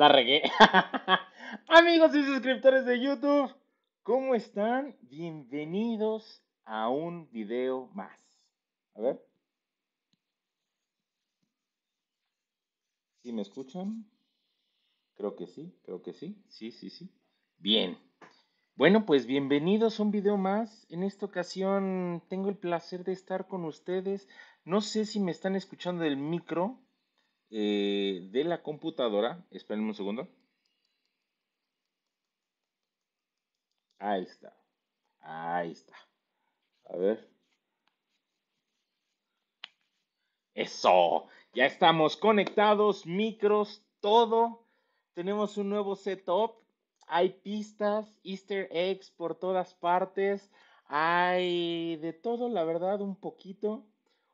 La regué. Amigos y suscriptores de YouTube, ¿cómo están? Bienvenidos a un video más. A ver. ¿Sí me escuchan? Creo que sí, creo que sí. Sí, sí, sí. Bien. Bueno, pues bienvenidos a un video más. En esta ocasión tengo el placer de estar con ustedes. No sé si me están escuchando del micro, eh, de la computadora. Esperen un segundo. Ahí está. Ahí está. A ver. Eso. Ya estamos conectados, micros, todo. Tenemos un nuevo setup. Hay pistas, easter eggs por todas partes. Hay de todo, la verdad, un poquito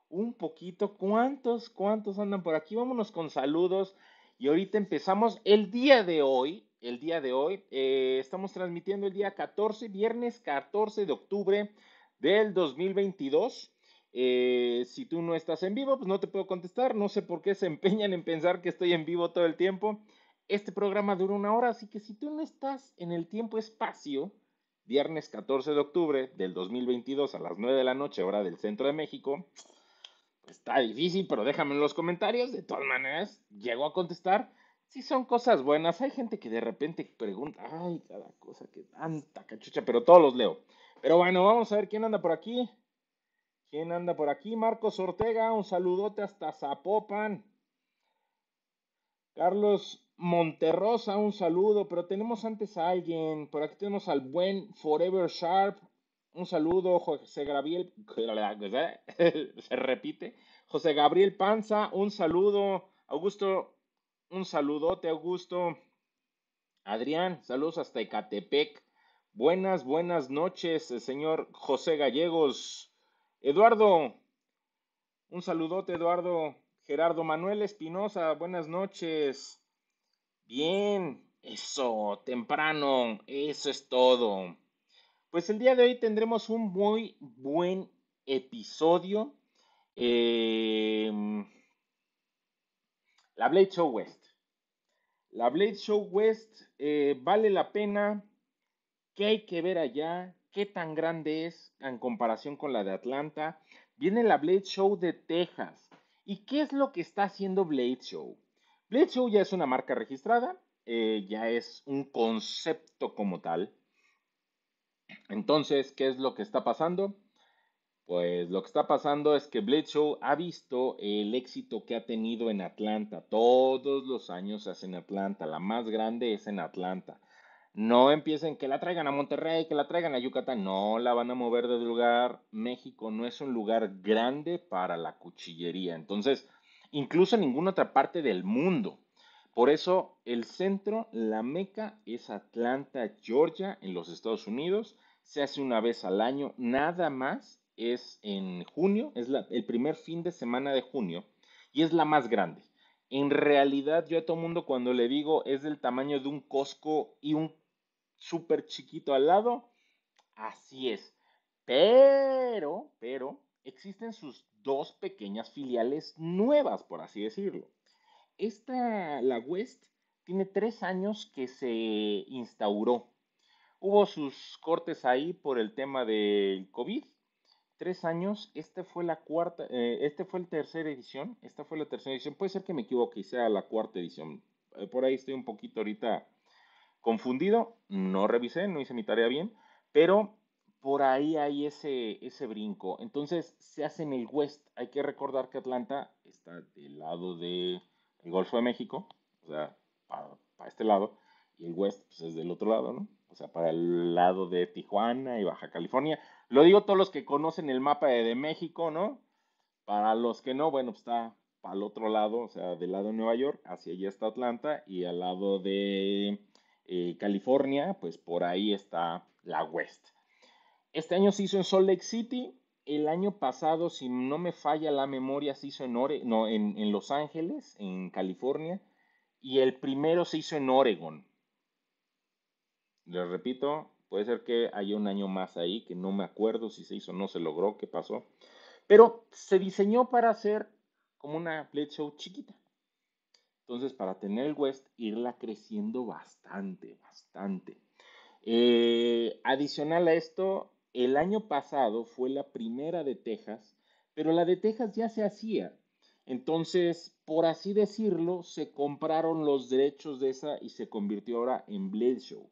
un poquito. ¿Cuántos, cuántos andan por aquí? Vámonos con saludos. Y ahorita empezamos el día de hoy. El día de hoy eh, estamos transmitiendo el día 14, viernes 14 de octubre del 2022. Eh, si tú no estás en vivo, pues no te puedo contestar. No sé por qué se empeñan en pensar que estoy en vivo todo el tiempo. Este programa dura una hora, así que si tú no estás en el tiempo-espacio, viernes 14 de octubre del 2022 a las 9 de la noche, hora del centro de México, Está difícil, pero déjame en los comentarios. De todas maneras, llego a contestar. Si son cosas buenas, hay gente que de repente pregunta, ay, cada cosa que tanta cachucha, pero todos los leo. Pero bueno, vamos a ver quién anda por aquí. ¿Quién anda por aquí? Marcos Ortega, un saludote hasta Zapopan. Carlos Monterrosa, un saludo, pero tenemos antes a alguien. Por aquí tenemos al buen Forever Sharp. Un saludo, José Gabriel. Se repite. José Gabriel Panza, un saludo. Augusto, un saludote, Augusto. Adrián, saludos hasta Ecatepec. Buenas, buenas noches, señor José Gallegos. Eduardo, un saludote, Eduardo. Gerardo Manuel Espinosa, buenas noches. Bien, eso, temprano, eso es todo. Pues el día de hoy tendremos un muy buen episodio. Em, la Blade Show West. La Blade Show West eh, vale la pena. ¿Qué hay que ver allá? ¿Qué tan grande es en comparación con la de Atlanta? Viene la Blade Show de Texas. ¿Y qué es lo que está haciendo Blade Show? Blade Show ya es una marca registrada, eh, ya es un concepto como tal. Entonces, ¿qué es lo que está pasando? Pues lo que está pasando es que Bledsoe ha visto el éxito que ha tenido en Atlanta. Todos los años se hace en Atlanta. La más grande es en Atlanta. No empiecen que la traigan a Monterrey, que la traigan a Yucatán. No, la van a mover de lugar. México no es un lugar grande para la cuchillería. Entonces, incluso en ninguna otra parte del mundo por eso el centro, la meca, es Atlanta, Georgia, en los Estados Unidos. Se hace una vez al año, nada más. Es en junio, es el primer fin de semana de junio y es la más grande. En realidad yo a todo mundo cuando le digo es del tamaño de un Costco y un súper chiquito al lado, así es. Pero, pero, existen sus dos pequeñas filiales nuevas, por así decirlo. Esta, la West, tiene tres años que se instauró. Hubo sus cortes ahí por el tema del COVID. Tres años, esta fue la cuarta, este fue la tercera edición, esta fue la tercera edición, puede ser que me equivoque y sea la cuarta edición. Eh, por ahí estoy un poquito ahorita confundido, no revisé, no hice mi tarea bien, pero por ahí hay ese, ese brinco. Entonces se hace en el West, hay que recordar que Atlanta está del lado de el Golfo de México, o sea, para, este lado, y el West pues, es del otro lado, ¿no? O sea, para el lado de Tijuana y Baja California. Lo digo todos los que conocen el mapa de, México, ¿no? Para los que no, bueno, pues está el otro lado, o sea, del lado de Nueva York, hacia allá está Atlanta, y al lado de eh, California, pues por ahí está la West. Este año se hizo en Salt Lake City, el año pasado, si no me falla la memoria, se hizo en, no, en, Los Ángeles, en California, y el primero se hizo en Oregon. Les repito, puede ser que haya un año más ahí, que no me acuerdo si se hizo, o no se logró, qué pasó. Pero se diseñó para hacer como una play show chiquita. Entonces, para tener el West, irla creciendo bastante, bastante. Eh, adicional a esto, el año pasado fue la primera de Texas, pero la de Texas ya se hacía. Entonces, por así decirlo, se compraron los derechos de esa y se convirtió ahora en Blade Show.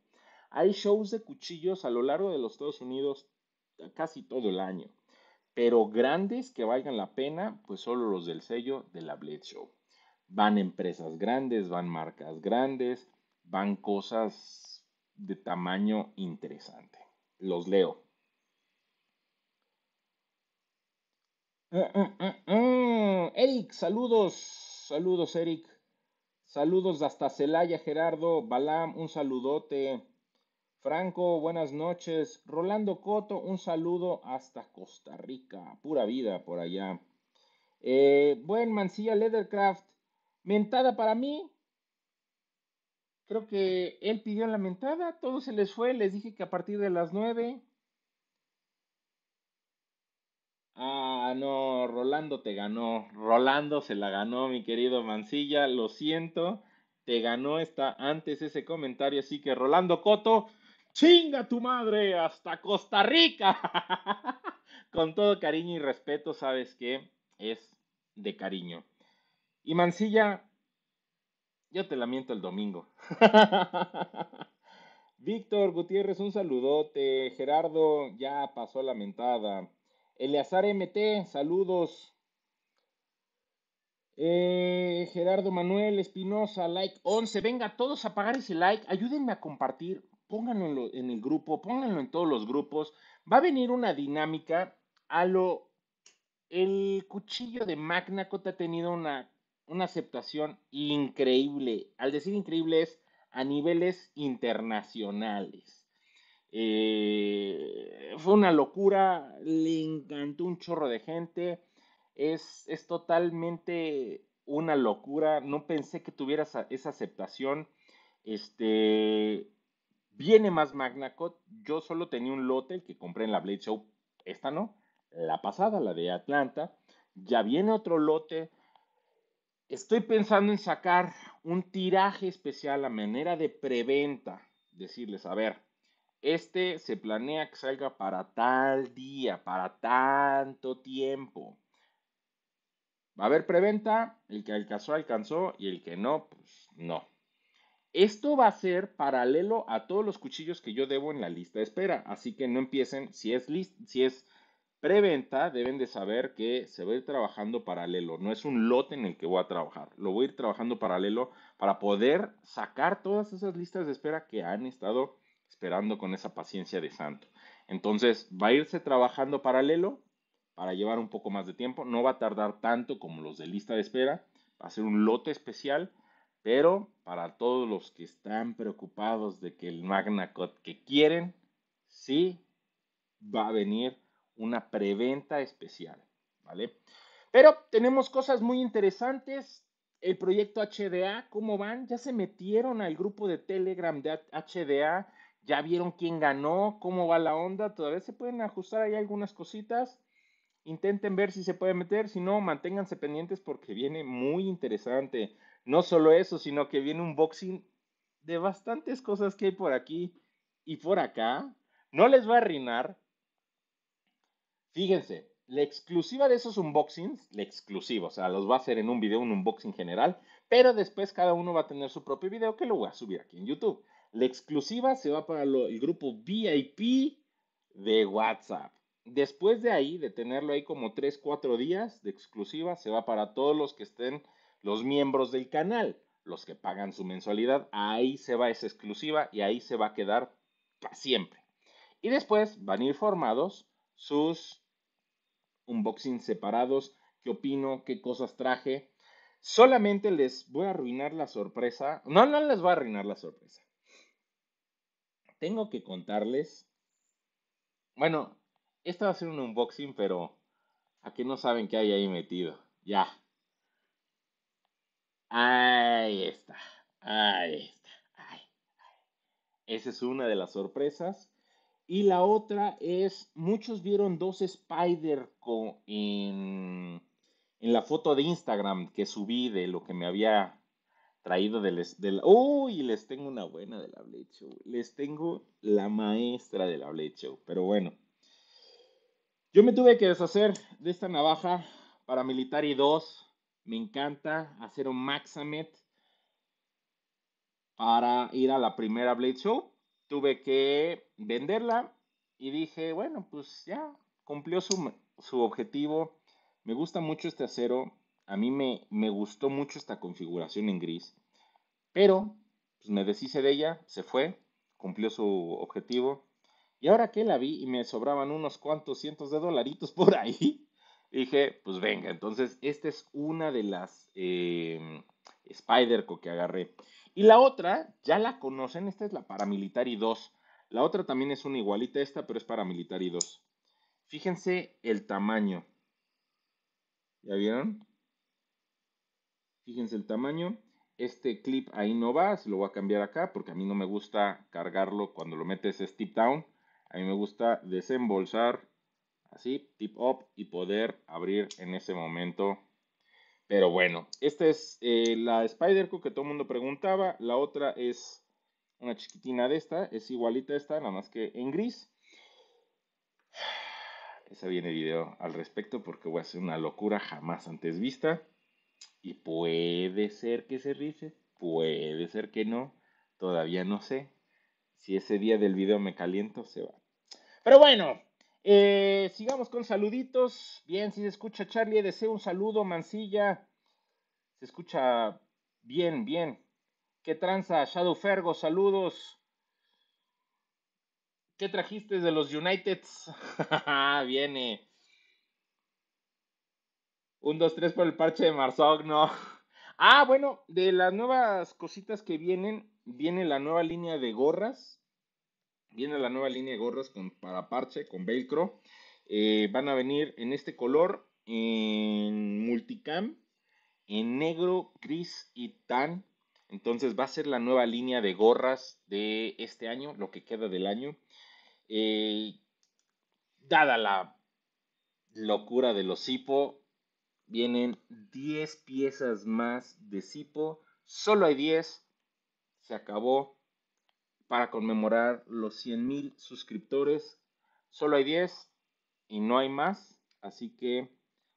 Hay shows de cuchillos a lo largo de los Estados Unidos casi todo el año, pero grandes que valgan la pena, pues solo los del sello de la Blade Show. Van empresas grandes, van marcas grandes, van cosas de tamaño interesante. Los leo. Mm, mm, mm, Eric, saludos. Saludos, Eric. Saludos hasta Celaya, Gerardo. Balam, un saludote. Franco, buenas noches. Rolando Coto, un saludo hasta Costa Rica. Pura vida por allá. Eh, buen Mancilla Leathercraft. Mentada para mí. Creo que él pidió la mentada. Todo se les fue. Les dije que a partir de las 9 Ah, no, Rolando te ganó. Rolando se la ganó, mi querido Mancilla. Lo siento, te ganó esta, antes ese comentario. Así que, Rolando Coto, chinga tu madre hasta Costa Rica. Con todo cariño y respeto, sabes que es de cariño. Y Mancilla, yo te lamento el domingo. Víctor Gutiérrez, un saludote. Gerardo, ya pasó la mentada. Eleazar MT, saludos. Eh, Gerardo Manuel Espinosa, like 11. Venga, todos a pagar ese like. Ayúdenme a compartir. Pónganlo en, el grupo, pónganlo en todos los grupos. Va a venir una dinámica a lo... El cuchillo de Magnacot ha tenido una, una aceptación increíble. Al decir increíble es a niveles internacionales. Eh, fue una locura, le encantó un chorro de gente. Es, es totalmente una locura. No pensé que tuviera esa, aceptación. Este viene más Magnacot. Yo solo tenía un lote, que compré en la Blade Show. Esta no, la pasada, la de Atlanta. Ya viene otro lote. Estoy pensando en sacar un tiraje especial a manera de preventa. Decirles, a ver, este se planea que salga para tal día, para tanto tiempo. Va a haber preventa, el que alcanzó alcanzó y el que no, pues no. Esto va a ser paralelo a todos los cuchillos que yo debo en la lista de espera, así que no empiecen, si es, list, si es preventa, deben de saber que se va a ir trabajando paralelo, no es un lote en el que voy a trabajar, lo voy a ir trabajando paralelo para poder sacar todas esas listas de espera que han estado esperando con esa paciencia de santo. Entonces, va a irse trabajando paralelo para llevar un poco más de tiempo. No va a tardar tanto como los de lista de espera. Va a ser un lote especial, pero para todos los que están preocupados de que el Magna que quieren, sí va a venir una preventa especial, ¿vale? Pero tenemos cosas muy interesantes. El proyecto HDA, ¿cómo van? Ya se metieron al grupo de Telegram de HDA ya vieron quién ganó, cómo va la onda, todavía se pueden ajustar ahí algunas cositas. Intenten ver si se puede meter, si no, manténganse pendientes porque viene muy interesante. No solo eso, sino que viene un boxing de bastantes cosas que hay por aquí y por acá. No les va a arruinar. Fíjense, la exclusiva de esos unboxings, la exclusiva, o sea, los va a hacer en un video, un unboxing general, pero después cada uno va a tener su propio video que lo voy a subir aquí en YouTube. La exclusiva se va para el grupo VIP de WhatsApp. Después de ahí, de tenerlo ahí como 3, 4 días de exclusiva, se va para todos los que estén los miembros del canal, los que pagan su mensualidad. Ahí se va esa exclusiva y ahí se va a quedar para siempre. Y después van a ir formados sus unboxings separados, qué opino, qué cosas traje. Solamente les voy a arruinar la sorpresa. No, no les voy a arruinar la sorpresa tengo que contarles. Bueno, esta va a ser un unboxing, pero a que no saben qué hay ahí metido. Ya. Ahí está. Ahí está. Esa es una de las sorpresas. Y la otra es, muchos vieron dos Spider en, en la foto de Instagram que subí de lo que me había traído del... del ¡Uy! les tengo una buena de la Blade Show. Les tengo la maestra de la Blade Show. Pero bueno. Yo me tuve que deshacer de esta navaja para Military 2. Me encanta hacer un Maxamet para ir a la primera Blade Show. Tuve que venderla y dije, bueno, pues ya cumplió su, su objetivo. Me gusta mucho este acero a mí me, me gustó mucho esta configuración en gris, pero pues, me deshice de ella, se fue, cumplió su objetivo. Y ahora que la vi y me sobraban unos cuantos cientos de dolaritos por ahí, dije, pues venga, entonces esta es una de las em, Spider que agarré. Y la otra, ya la conocen, esta es la Paramilitary 2. La otra también es una igualita a esta, pero es Paramilitary 2. Fíjense el tamaño. ¿Ya vieron? Fíjense el tamaño. Este clip ahí no va, se lo voy a cambiar acá porque a mí no me gusta cargarlo cuando lo metes es tip down. A mí me gusta desembolsar así, tip up y poder abrir en ese momento. Pero bueno, esta es eh, la Spyderco que todo el mundo preguntaba. La otra es una chiquitina de esta, es igualita a esta, nada más que en gris. Esa viene video al respecto porque voy a hacer una locura jamás antes vista. Y puede ser que se rice, puede ser que no, todavía no sé. Si ese día del video me caliento, se va. Pero bueno, eh, sigamos con saluditos. Bien, si se escucha Charlie, deseo un saludo, Mancilla. Se escucha bien, bien. ¿Qué tranza, Shadow Fergo? Saludos. ¿Qué trajiste de los Uniteds? Ah, viene. Un, dos, tres por el parche de Marzoc, no. Ah, bueno, de las nuevas cositas que vienen, viene la nueva línea de gorras. Viene la nueva línea de gorras con, para parche, con velcro. Eh, van a venir en este color, en multicam, en negro, gris y tan. Entonces va a ser la nueva línea de gorras de este año, lo que queda del año. Eh, dada la locura de los hipo, Vienen 10 piezas más de cipo Solo hay 10. Se acabó para conmemorar los 100.000 suscriptores. Solo hay 10 y no hay más. Así que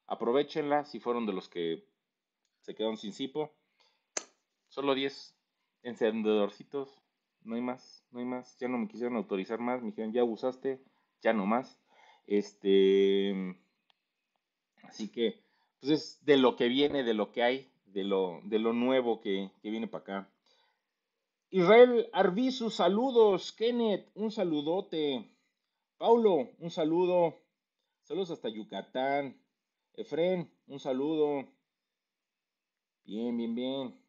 aprovechenla si fueron de los que se quedaron sin cipo Solo 10 encendedorcitos. No hay más, no hay más. Ya no me quisieron autorizar más. Me dijeron, ya abusaste, ya no más. Este. Así que pues es de lo que viene, de lo que hay, de lo, de lo nuevo que, viene para acá. Israel Arbizu, saludos. Kenneth, un saludote. Paulo, un saludo. Saludos hasta Yucatán. Efren, un saludo. Bien, bien, bien.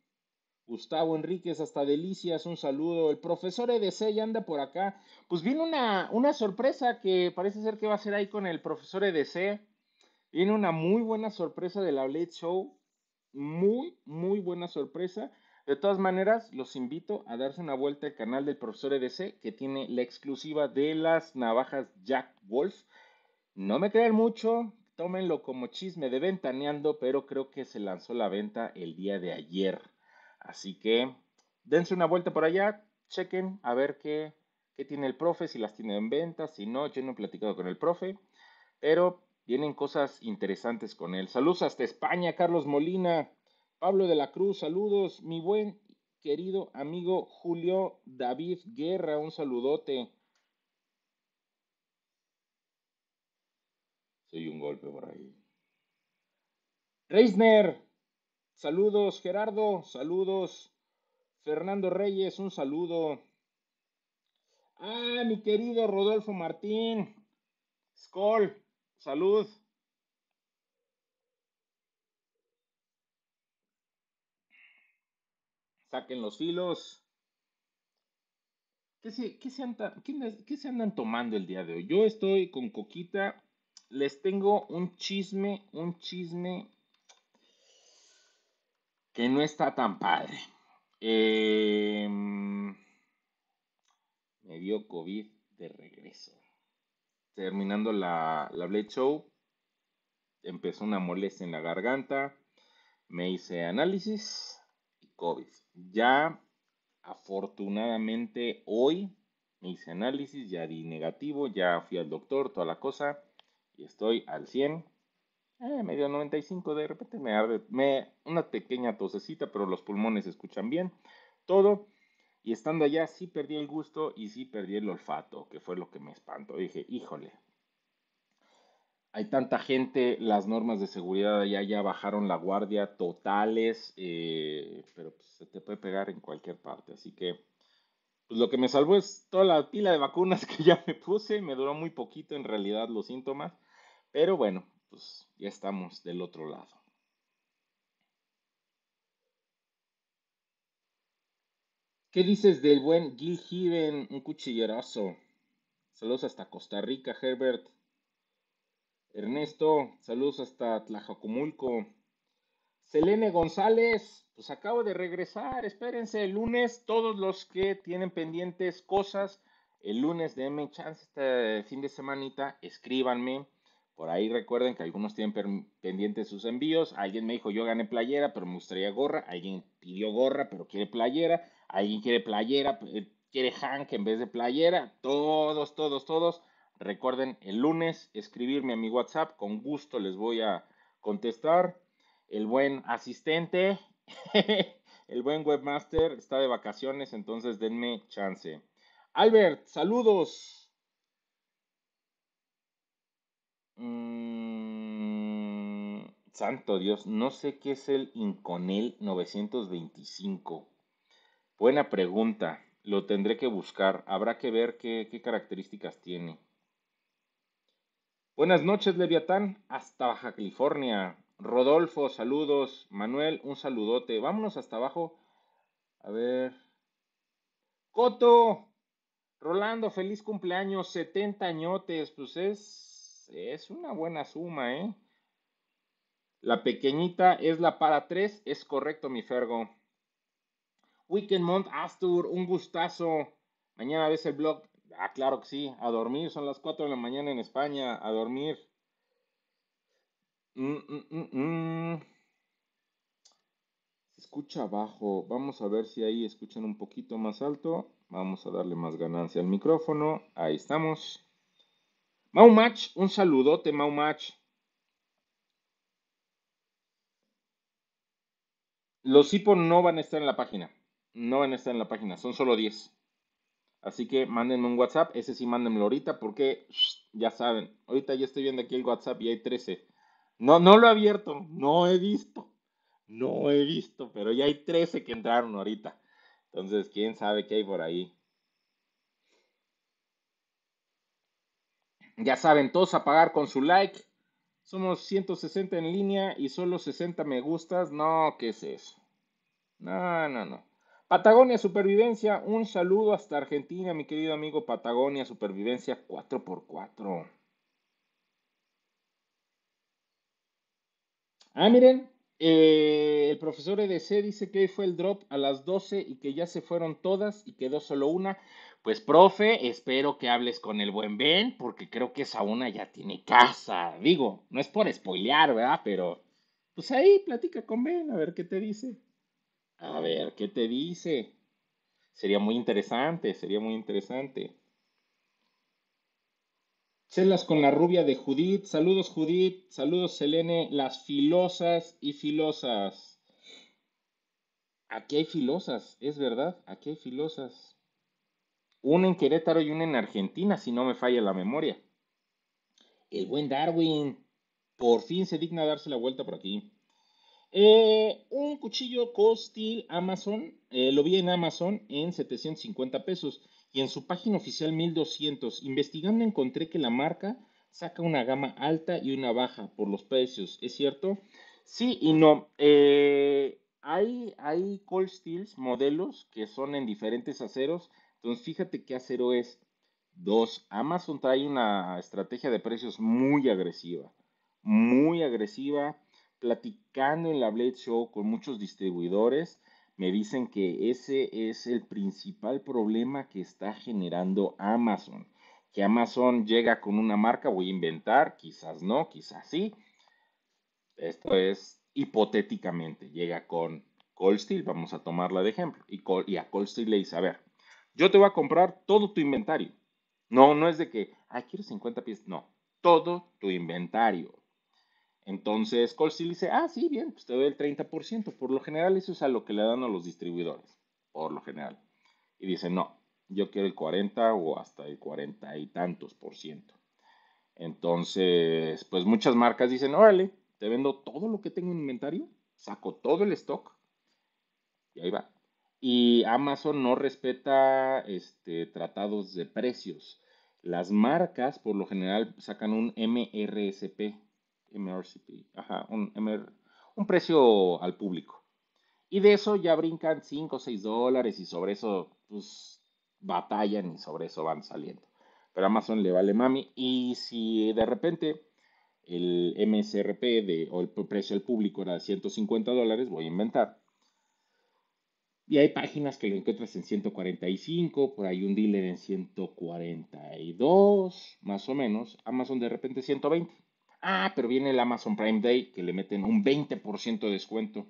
Gustavo Enríquez, hasta Delicias, un saludo. El profesor EDC ya anda por acá. Pues viene una, una sorpresa que parece ser que va a ser ahí con el profesor EDC. Viene una muy buena sorpresa de la Blade Show. Muy, muy buena sorpresa. De todas maneras, los invito a darse una vuelta al canal del profesor EDC que tiene la exclusiva de las navajas Jack Wolf. No me crean mucho, tómenlo como chisme de ventaneando, pero creo que se lanzó la venta el día de ayer. Así que dense una vuelta por allá, chequen a ver qué, qué tiene el profe, si las tiene en venta, si no, yo no he platicado con el profe, pero tienen cosas interesantes con él. Saludos hasta España, Carlos Molina. Pablo de la Cruz, saludos. Mi buen querido amigo Julio David Guerra, un saludote. Soy un golpe por ahí. Reisner, saludos. Gerardo, saludos. Fernando Reyes, un saludo. Ah, mi querido Rodolfo Martín. Skol, Salud. Saquen los filos. ¿Qué se, se andan tomando el día de hoy? Yo estoy con Coquita. Les tengo un chisme, un chisme que no está tan padre. Em, me dio COVID de regreso terminando la, la Show, empezó una molestia en la garganta, me hice análisis y COVID. Ya afortunadamente hoy me hice análisis, ya di negativo, ya fui al doctor, toda la cosa, y estoy al 100. Eh, medio 95, de repente me arde, me, una pequeña tosecita, pero los pulmones escuchan bien, todo. Y estando allá sí perdí el gusto y sí perdí el olfato, que fue lo que me espantó. Dije, híjole, hay tanta gente, las normas de seguridad allá ya bajaron la guardia totales, eh, pero pues, se te puede pegar en cualquier parte. Así que pues, lo que me salvó es toda la pila de vacunas que ya me puse, me duró muy poquito en realidad los síntomas, pero bueno, pues ya estamos del otro lado. ¿Qué dices del buen Gil Un cuchillerazo. Saludos hasta Costa Rica, Herbert. Ernesto, saludos hasta Tlajacomulco. Selene González, pues acabo de regresar. Espérense el lunes. Todos los que tienen pendientes cosas, el lunes denme chance este fin de semanita. Escríbanme. Por ahí recuerden que algunos tienen pendientes sus envíos. Alguien me dijo, yo gané playera, pero me gustaría gorra. Alguien pidió gorra, pero quiere playera. Alguien quiere playera, eh, quiere Hank en vez de playera. Todos, todos, todos. Recuerden el lunes escribirme a mi WhatsApp. Con gusto les voy a contestar. El buen asistente, el buen webmaster está de vacaciones, entonces denme chance. Albert, saludos. Mm, santo Dios, no sé qué es el Inconel 925. Buena pregunta. Lo tendré que buscar. Habrá que ver qué, características tiene. Buenas noches, Leviatán. Hasta Baja California. Rodolfo, saludos. Manuel, un saludote. Vámonos hasta abajo. A ver. Coto. Rolando, feliz cumpleaños. 70 añotes. Pues es, es una buena suma, ¿eh? La pequeñita es la para tres, Es correcto, mi Fergo. Weekend Mont Astur, un gustazo. Mañana ves el blog. Ah, claro que sí, a dormir. Son las 4 de la mañana en España, a dormir. Mm, mm, mm, Se escucha abajo. Vamos a ver si ahí escuchan un poquito más alto. Vamos a darle más ganancia al micrófono. Ahí estamos. Mau Match, un saludote, Mau Match. Los Hipo no van a estar en la página no van a estar en la página, son solo 10. Así que mándenme un WhatsApp, ese sí mándenmelo ahorita porque ya saben, ahorita ya estoy viendo aquí el WhatsApp y hay 13. No, no lo he abierto, no he visto, no he visto, pero ya hay 13 que entraron ahorita. Entonces, quién sabe qué hay por ahí. Ya saben, todos a pagar con su like. Somos 160 en línea y solo 60 me gustas. No, ¿qué es eso? No, no, no. Patagonia Supervivencia, un saludo hasta Argentina, mi querido amigo Patagonia Supervivencia 4x4. Ah, miren, eh, el profesor EDC dice que hoy fue el drop a las 12 y que ya se fueron todas y quedó solo una. Pues, profe, espero que hables con el buen Ben, porque creo que esa una ya tiene casa. Digo, no es por spoilear, ¿verdad? Pero, pues ahí platica con Ben, a ver qué te dice. A ver, ¿qué te dice? Sería muy interesante, sería muy interesante. Celas con la rubia de Judith. Saludos Judith, saludos Selene, las filosas y filosas. Aquí hay filosas, es verdad, aquí hay filosas. Una en Querétaro y una en Argentina, si no me falla la memoria. El buen Darwin, por fin se digna darse la vuelta por aquí. Eh, un cuchillo Steel Amazon, eh, lo vi en Amazon en 750 pesos y en su página oficial 1200. Investigando encontré que la marca saca una gama alta y una baja por los precios, ¿es cierto? Sí y no. Eh, hay, hay cold steels, modelos que son en diferentes aceros. Entonces, fíjate qué acero es. Dos, Amazon trae una estrategia de precios muy agresiva. Muy agresiva platicando en la Blade Show con muchos distribuidores, me dicen que ese es el principal problema que está generando Amazon. Que Amazon llega con una marca, voy a inventar, quizás no, quizás sí. Esto es hipotéticamente, llega con Cold Steel, vamos a tomarla de ejemplo. Y, a Cold Steel le dice, a ver, yo te voy a comprar todo tu inventario. No, no es de que, ah, quiero 50 piezas. No, todo tu inventario. Entonces Cold dice, ah, sí, bien, pues te doy el 30%. Por lo general eso es a lo que le dan a los distribuidores, por lo general. Y dice, no, yo quiero el 40 o hasta el 40 y tantos por ciento. Entonces, pues muchas marcas dicen, órale, te vendo todo lo que tengo en inventario, saco todo el stock y ahí va. Y Amazon no respeta este, tratados de precios. Las marcas por lo general sacan un MRSP, MRCP, ajá, un, precio al público. Y de eso ya brincan 5 o 6 dólares y sobre eso pues batallan y sobre eso van saliendo. Pero Amazon le vale mami y si de repente el MSRP de, o el precio al público era de 150 dólares, voy a inventar. Y hay páginas que lo encuentras en 145, por ahí un dealer en 142, más o menos. Amazon de repente 120. Ah, pero viene el Amazon Prime Day que le meten un 20% de descuento.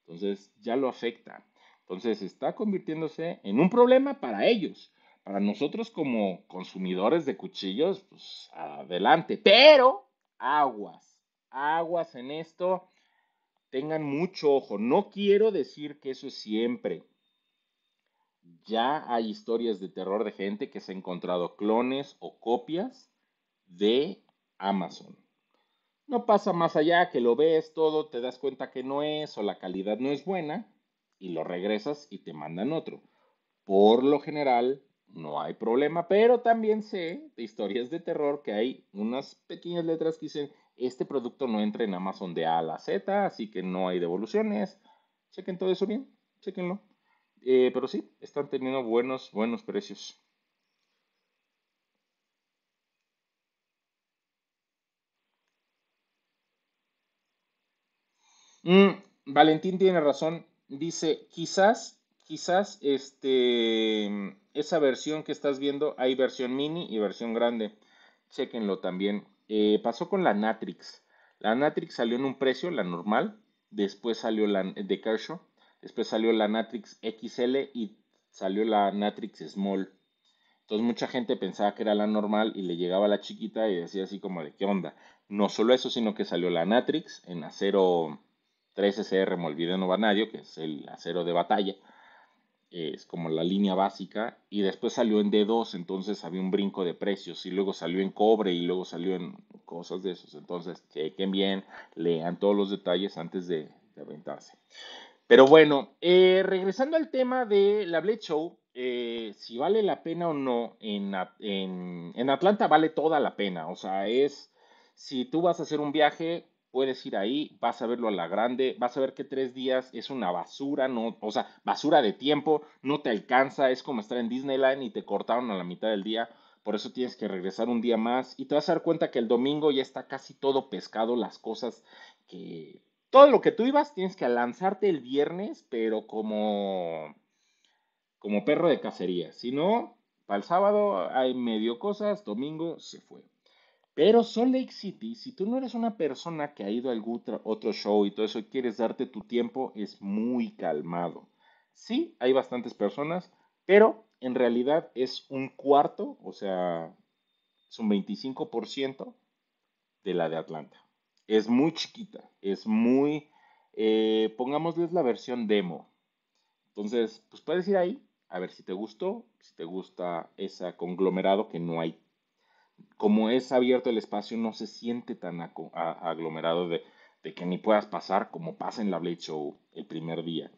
Entonces ya lo afecta. Entonces está convirtiéndose en un problema para ellos. Para nosotros como consumidores de cuchillos, pues adelante. Pero aguas, aguas en esto. Tengan mucho ojo. No quiero decir que eso es siempre. Ya hay historias de terror de gente que se ha encontrado clones o copias de Amazon. No pasa más allá que lo ves todo, te das cuenta que no es o la calidad no es buena y lo regresas y te mandan otro. Por lo general no hay problema, pero también sé de historias de terror que hay unas pequeñas letras que dicen, este producto no entra en Amazon de A a la Z, así que no hay devoluciones. Chequen todo eso bien, chequenlo. Eh, pero sí, están teniendo buenos, buenos precios. Mm, Valentín tiene razón. Dice, quizás, quizás este, esa versión que estás viendo, hay versión mini y versión grande. Chequenlo también. Eh, pasó con la Natrix. La Natrix salió en un precio, la normal. Después salió la de Kershaw. Después salió la Natrix XL y salió la Natrix Small. Entonces mucha gente pensaba que era la normal y le llegaba la chiquita y decía así como de qué onda. No solo eso, sino que salió la Natrix en acero 3SR molibdeno vanadio, que es el acero de batalla, eh, es como la línea básica, y después salió en D2, entonces había un brinco de precios, y luego salió en cobre, y luego salió en cosas de esos, entonces chequen bien, lean todos los detalles antes de, aventarse. Pero bueno, eh, regresando al tema de la Blade Show, eh, si vale la pena o no, en, en Atlanta vale toda la pena, o sea, es, si tú vas a hacer un viaje, puedes ir ahí, vas a verlo a la grande, vas a ver que tres días es una basura, no, o sea, basura de tiempo, no te alcanza, es como estar en Disneyland y te cortaron a la mitad del día, por eso tienes que regresar un día más y te vas a dar cuenta que el domingo ya está casi todo pescado, las cosas que... Todo lo que tú ibas tienes que lanzarte el viernes, pero como... como perro de cacería, si no, para el sábado hay medio cosas, domingo se fue. Pero Salt Lake City, si tú no eres una persona que ha ido a algún otro show y todo eso y quieres darte tu tiempo, es muy calmado. Sí, hay bastantes personas, pero en realidad es un cuarto, o sea, es un 25% de la de Atlanta. Es muy chiquita, es muy, eh, pongámosles la versión demo. Entonces, pues puedes ir ahí, a ver si te gustó, si te gusta ese conglomerado que no hay como es abierto el espacio, no se siente tan aglomerado de, que ni puedas pasar como pasa en la Blade Show el primer día.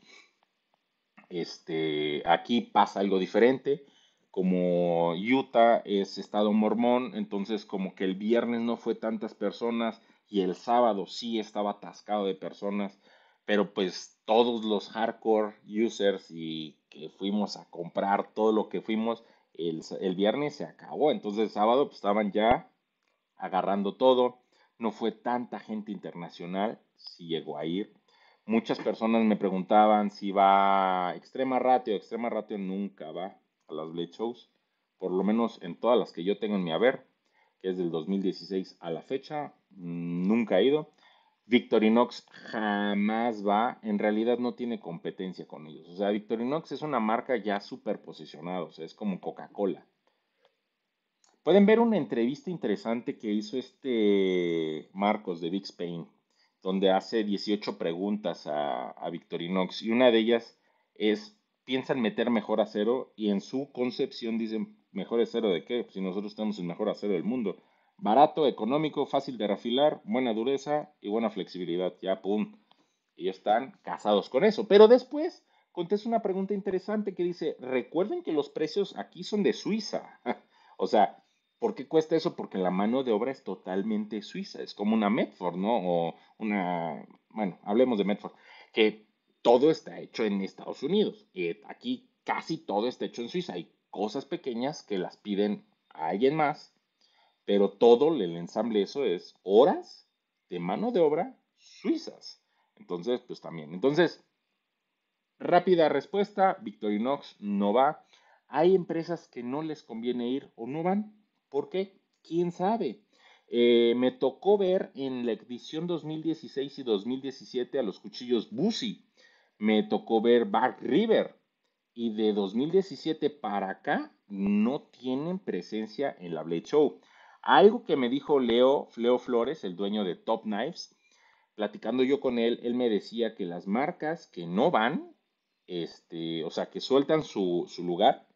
Este, aquí pasa algo diferente. Como Utah es estado mormón, entonces como que el viernes no fue tantas personas y el sábado sí estaba atascado de personas, pero pues todos los hardcore users y que fuimos a comprar todo lo que fuimos, el, viernes se acabó. Entonces el sábado pues, estaban ya agarrando todo. No fue tanta gente internacional si llegó a ir. Muchas personas me preguntaban si va Extrema Ratio. Extrema Ratio nunca va a las Blade Shows. Por lo menos en todas las que yo tengo en mi haber, que es del 2016 a la fecha, nunca ha ido. Victorinox jamás va, en realidad no tiene competencia con ellos. O sea, Victorinox es una marca ya superposicionada, o sea, es como Coca-Cola. Pueden ver una entrevista interesante que hizo este Marcos de Big Spain, donde hace 18 preguntas a, a Victorinox y una de ellas es, ¿piensan meter mejor acero? Y en su concepción dicen, ¿mejor acero de qué? Pues si nosotros tenemos el mejor acero del mundo. Barato, económico, fácil de refilar, buena dureza y buena flexibilidad. Ya, pum. Y están casados con eso. Pero después contesta una pregunta interesante que dice, recuerden que los precios aquí son de Suiza. o sea, ¿por qué cuesta eso? Porque la mano de obra es totalmente suiza. Es como una Medford, ¿no? O una, bueno, hablemos de Medford, que todo está hecho en Estados Unidos. Y aquí casi todo está hecho en Suiza. Hay cosas pequeñas que las piden a alguien más pero todo el ensamble, eso es horas de mano de obra suizas. Entonces, pues también. Entonces, rápida respuesta, Victorinox no va. Hay empresas que no les conviene ir o no van. ¿Por qué? ¿Quién sabe? Eh, me tocó ver en la edición 2016 y 2017 a los cuchillos Busi. Me tocó ver Bark River. Y de 2017 para acá no tienen presencia en la Blade Show algo que me dijo Leo, Flores, el dueño de Top Knives, platicando yo con él, él me decía que las marcas que no van, este, o sea, que sueltan su, lugar,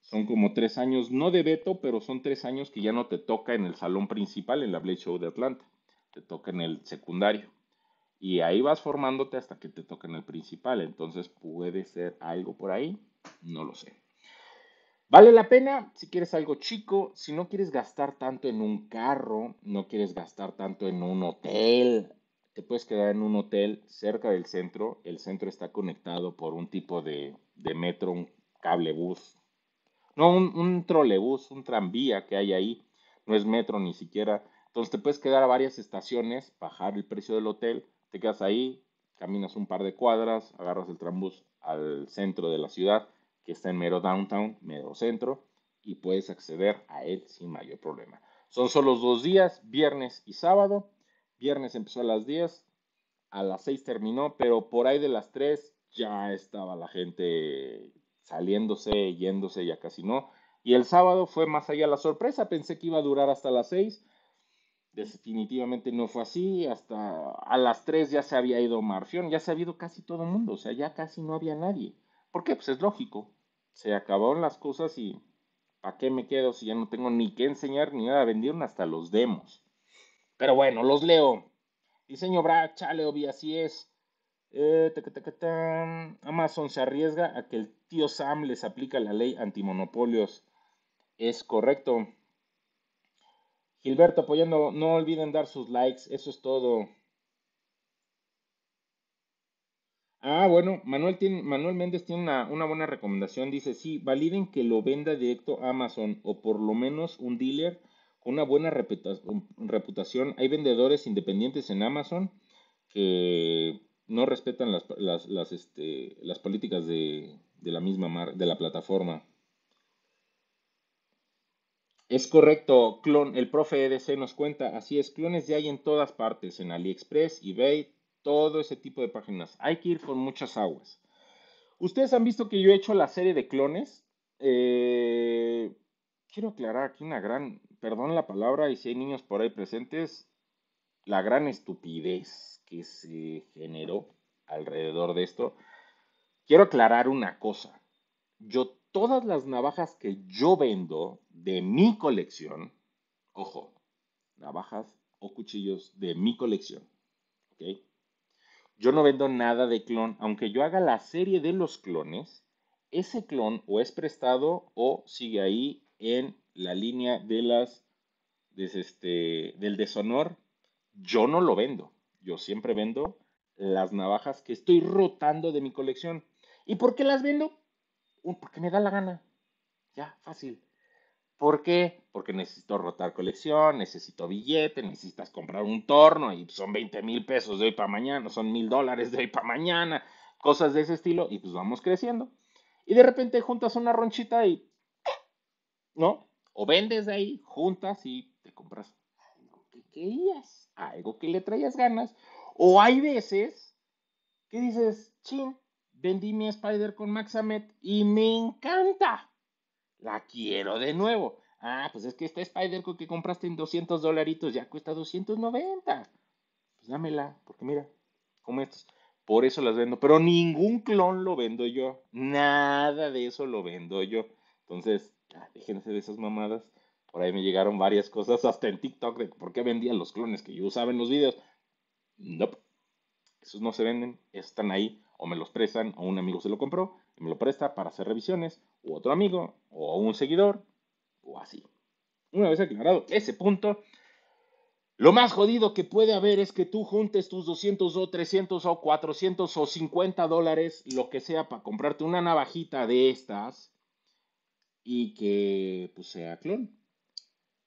son como tres años, no de veto, pero son tres años que ya no te toca en el salón principal, en la Blade Show de Atlanta, te toca en el secundario. Y ahí vas formándote hasta que te toca en el principal, entonces puede ser algo por ahí, no lo sé. Vale la pena si quieres algo chico, si no quieres gastar tanto en un carro, no quieres gastar tanto en un hotel. Te puedes quedar en un hotel cerca del centro. El centro está conectado por un tipo de, metro, un cablebús. No, un, trolebús, un tranvía que hay ahí. No es metro ni siquiera. Entonces te puedes quedar a varias estaciones, bajar el precio del hotel, te quedas ahí, caminas un par de cuadras, agarras el trambús al centro de la ciudad que está en mero downtown, mero centro, y puedes acceder a él sin mayor problema. Son solo dos días, viernes y sábado. Viernes empezó a las 10, a las 6 terminó, pero por ahí de las 3 ya estaba la gente saliéndose, yéndose, ya casi no. Y el sábado fue más allá la sorpresa, pensé que iba a durar hasta las 6. Definitivamente no fue así, hasta a las 3 ya se había ido Marfión, ya se había ido casi todo el mundo, o sea, ya casi no había nadie. ¿Por qué? Pues es lógico. Se acabaron las cosas y ¿para qué me quedo si ya no tengo ni qué enseñar ni nada? Vendieron hasta los demos. Pero bueno, los leo. Diseño Brad, chale, obvio, así es. Eh, Amazon se arriesga a que el tío Sam les aplica la ley antimonopolios. Es correcto. Gilberto apoyando, no olviden dar sus likes, eso es todo. Ah, bueno, Manuel, tiene, Manuel Méndez tiene una, buena recomendación. Dice, sí, validen que lo venda directo a Amazon o por lo menos un dealer con una buena reputación. Hay vendedores independientes en Amazon que no respetan las, este, políticas de, de, la misma de la plataforma. Es correcto, clon, el profe EDC nos cuenta, así es, clones ya hay en todas partes, en AliExpress, eBay, todo ese tipo de páginas. Hay que ir con muchas aguas. Ustedes han visto que yo he hecho la serie de clones. Eh, quiero aclarar aquí una gran, perdón la palabra, y si hay niños por ahí presentes, la gran estupidez que se generó alrededor de esto. Quiero aclarar una cosa. Yo todas las navajas que yo vendo de mi colección, ojo, navajas o cuchillos de mi colección, ¿ok? Yo no vendo nada de clon, aunque yo haga la serie de los clones, ese clon o es prestado o sigue ahí en la línea de las este, del deshonor. Yo no lo vendo. Yo siempre vendo las navajas que estoy rotando de mi colección. ¿Y por qué las vendo? Uh, porque me da la gana. Ya, fácil. ¿Por qué? Porque necesito rotar colección, necesito billete, necesitas comprar un torno y son 20 mil pesos de hoy para mañana, son mil dólares de hoy para mañana, cosas de ese estilo y pues vamos creciendo. Y de repente juntas una ronchita y, ¿no? O vendes de ahí, juntas y te compras algo que querías, algo que le traías ganas. O hay veces que dices, chin, vendí mi Spider con Maxamet y me encanta. La quiero de nuevo. Ah, pues es que esta spider que compraste en 200 dolaritos ya cuesta 290. Pues dámela, porque mira, como estos. Por eso las vendo. Pero ningún clon lo vendo yo. Nada de eso lo vendo yo. Entonces, ya, déjense de esas mamadas. Por ahí me llegaron varias cosas, hasta en TikTok, de por qué vendían los clones que yo usaba en los videos. No, nope. Esos no se venden, están ahí. O me los prestan, o un amigo se lo compró y me lo presta para hacer revisiones u otro amigo, o un seguidor, o así. Una vez aclarado ese punto, lo más jodido que puede haber es que tú juntes tus 200 o 300 o 400 o 50 dólares, lo que sea, para comprarte una navajita de estas y que pues, sea clon.